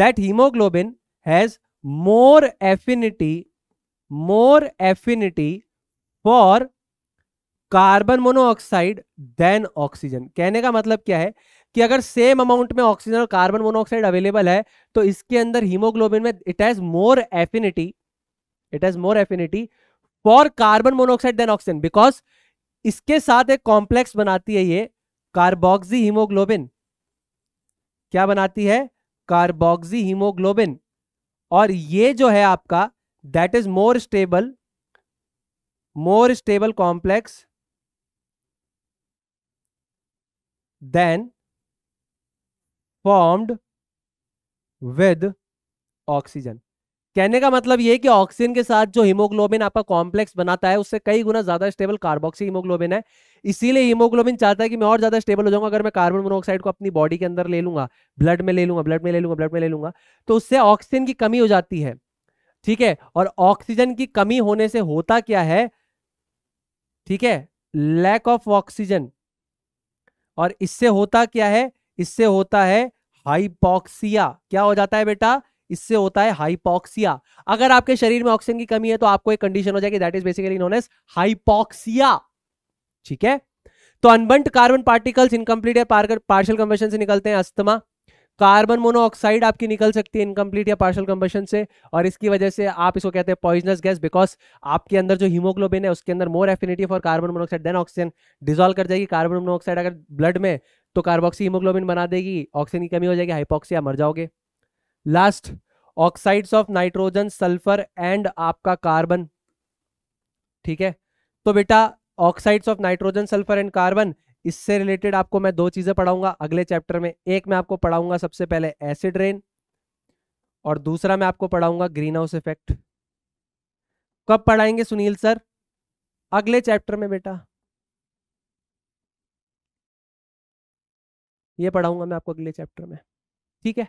that haemoglobin has more affinity more affinity for carbon monoxide than oxygen कहने का मतलब क्या है कि अगर सेम अमाउंट में ऑक्सीजन और कार्बन मोनोऑक्साइड अवेलेबल है तो इसके अंदर हीमोग्लोबिन में it has more affinity it has more affinity for carbon monoxide than oxygen because इसके साथ एक कॉम्प्लेक्स बनाती है ये कार्बोक्सी हीमोग्लोबिन क्या बनाती है कार्बोक्सी हीमोग्लोबिन और ये जो है आपका that is more stable more stable complex than formed with oxygen कहने का मतलब ये कि ऑक्सीजन के साथ जो हीमोग्लोबिन आपका कॉम्प्लेक्स बनाता है उससे कई गुना ज्यादा स्टेबल कार्बोक्सी हीमोग्लोबिन है इसीलिए हीमोग्लोबिन चाहता है कि मैं और ज्यादा स्टेबल हो जाऊंगा अगर मैं कार्बन मोनोऑक्साइड को अपनी बॉडी के अंदर ले लूंगा ब्लड में ले लूंगा ब्लड में ले लूंगा ब्लड में ले लूंगा तो उससे ऑक्सीजन की कमी हो जाती है ठीक है और ऑक्सीजन की कमी होने से होता क्या है ठीक है लैक ऑफ ऑक्सीजन और इससे होता क्या है इससे होता है हाइपोक्सिया क्या हो जाता है बेटा इससे होता है हाइपोक्सिया अगर आपके शरीर में ऑक्सीजन की कमी है तो आपको एक कंडीशन हो जाएगी that is basically known as hypoxia ठीक है तो अनबंट कार्बन पार्टिकल्स इनकम्प्लीट या पार्शियल कंबेशन से निकलते हैं अस्थमा कार्बन मोनोऑक्साइड आपकी निकल सकती है इनकम्प्लीट या पार्शियल कंबेशन से और इसकी वजह से आप इसको कहते हैं पॉइजनस गैस बिकॉज आपके अंदर जो हीमोग्लोबिन है उसके अंदर more affinity for carbon monoxide than oxygen dissolve कर जाएगी कार्बन मोनोऑक्साइड अगर ब्लड में तो कार्बोक्सी हीमोग्लोबिन बना देगी ऑक्सीजन की कमी हो जाएगी हाइपोक्सिया मर जाओगे last oxides of nitrogen sulphur and आपका कार्बन ठीक है तो बेटा oxides of nitrogen sulphur and carbon इससे रिलेटेड आपको मैं दो चीजें पढ़ाऊंगा अगले चैप्टर में एक मैं आपको पढ़ाऊंगा सबसे पहले एसिड रेन और दूसरा मैं आपको पढ़ाऊंगा ग्रीन हाउस इफेक्ट कब पढ़ाएंगे सुनील सर अगले चैप्टर में बेटा ये पढ़ाऊंगा मैं आपको अगले चैप्टर में ठीक है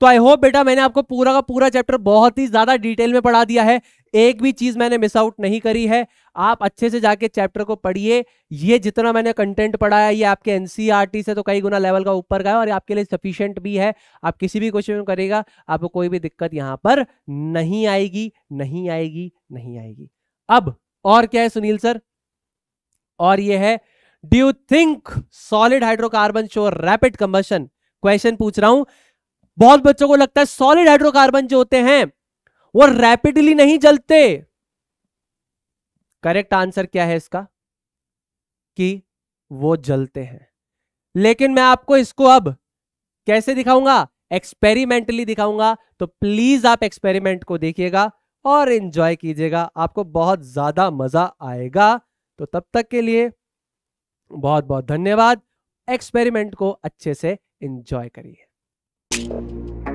तो आई होप बेटा मैंने आपको पूरा का पूरा चैप्टर बहुत ही ज़्यादा डिटेल में पढ़ा दिया है एक भी चीज़ मैंने मिस आउट नहीं करी है आप अच्छे से जाके चैप्टर को पढ़िए ये जितना मैंने कंटेंट पढ़ाया ये आपके एनसीईआरटी e से तो कई गुना लेवल का ऊपर का और आपके लिए सफिशियंट भी है आप किसी भी क्वेश्चन में करेगा आपको कोई भी दिक्कत यहां पर नहीं आएगी नहीं आएगी नहीं आएगी अब और क्या है सुनील सर और ये है do you think solid hydrocarbon show rapid combustion question पूछ रहा हूं बहुत बच्चों को लगता है सॉलिड हाइड्रोकार्बन जो होते हैं वो रैपिडली नहीं जलते करेक्ट आंसर क्या है इसका कि वो जलते हैं लेकिन मैं आपको इसको अब कैसे दिखाऊंगा एक्सपेरिमेंटली दिखाऊंगा तो प्लीज आप एक्सपेरिमेंट को देखिएगा और एंजॉय कीजिएगा आपको बहुत ज्यादा मजा आएगा तो तब तक के लिए बहुत बहुत धन्यवाद एक्सपेरिमेंट को अच्छे से इंजॉय करिए Música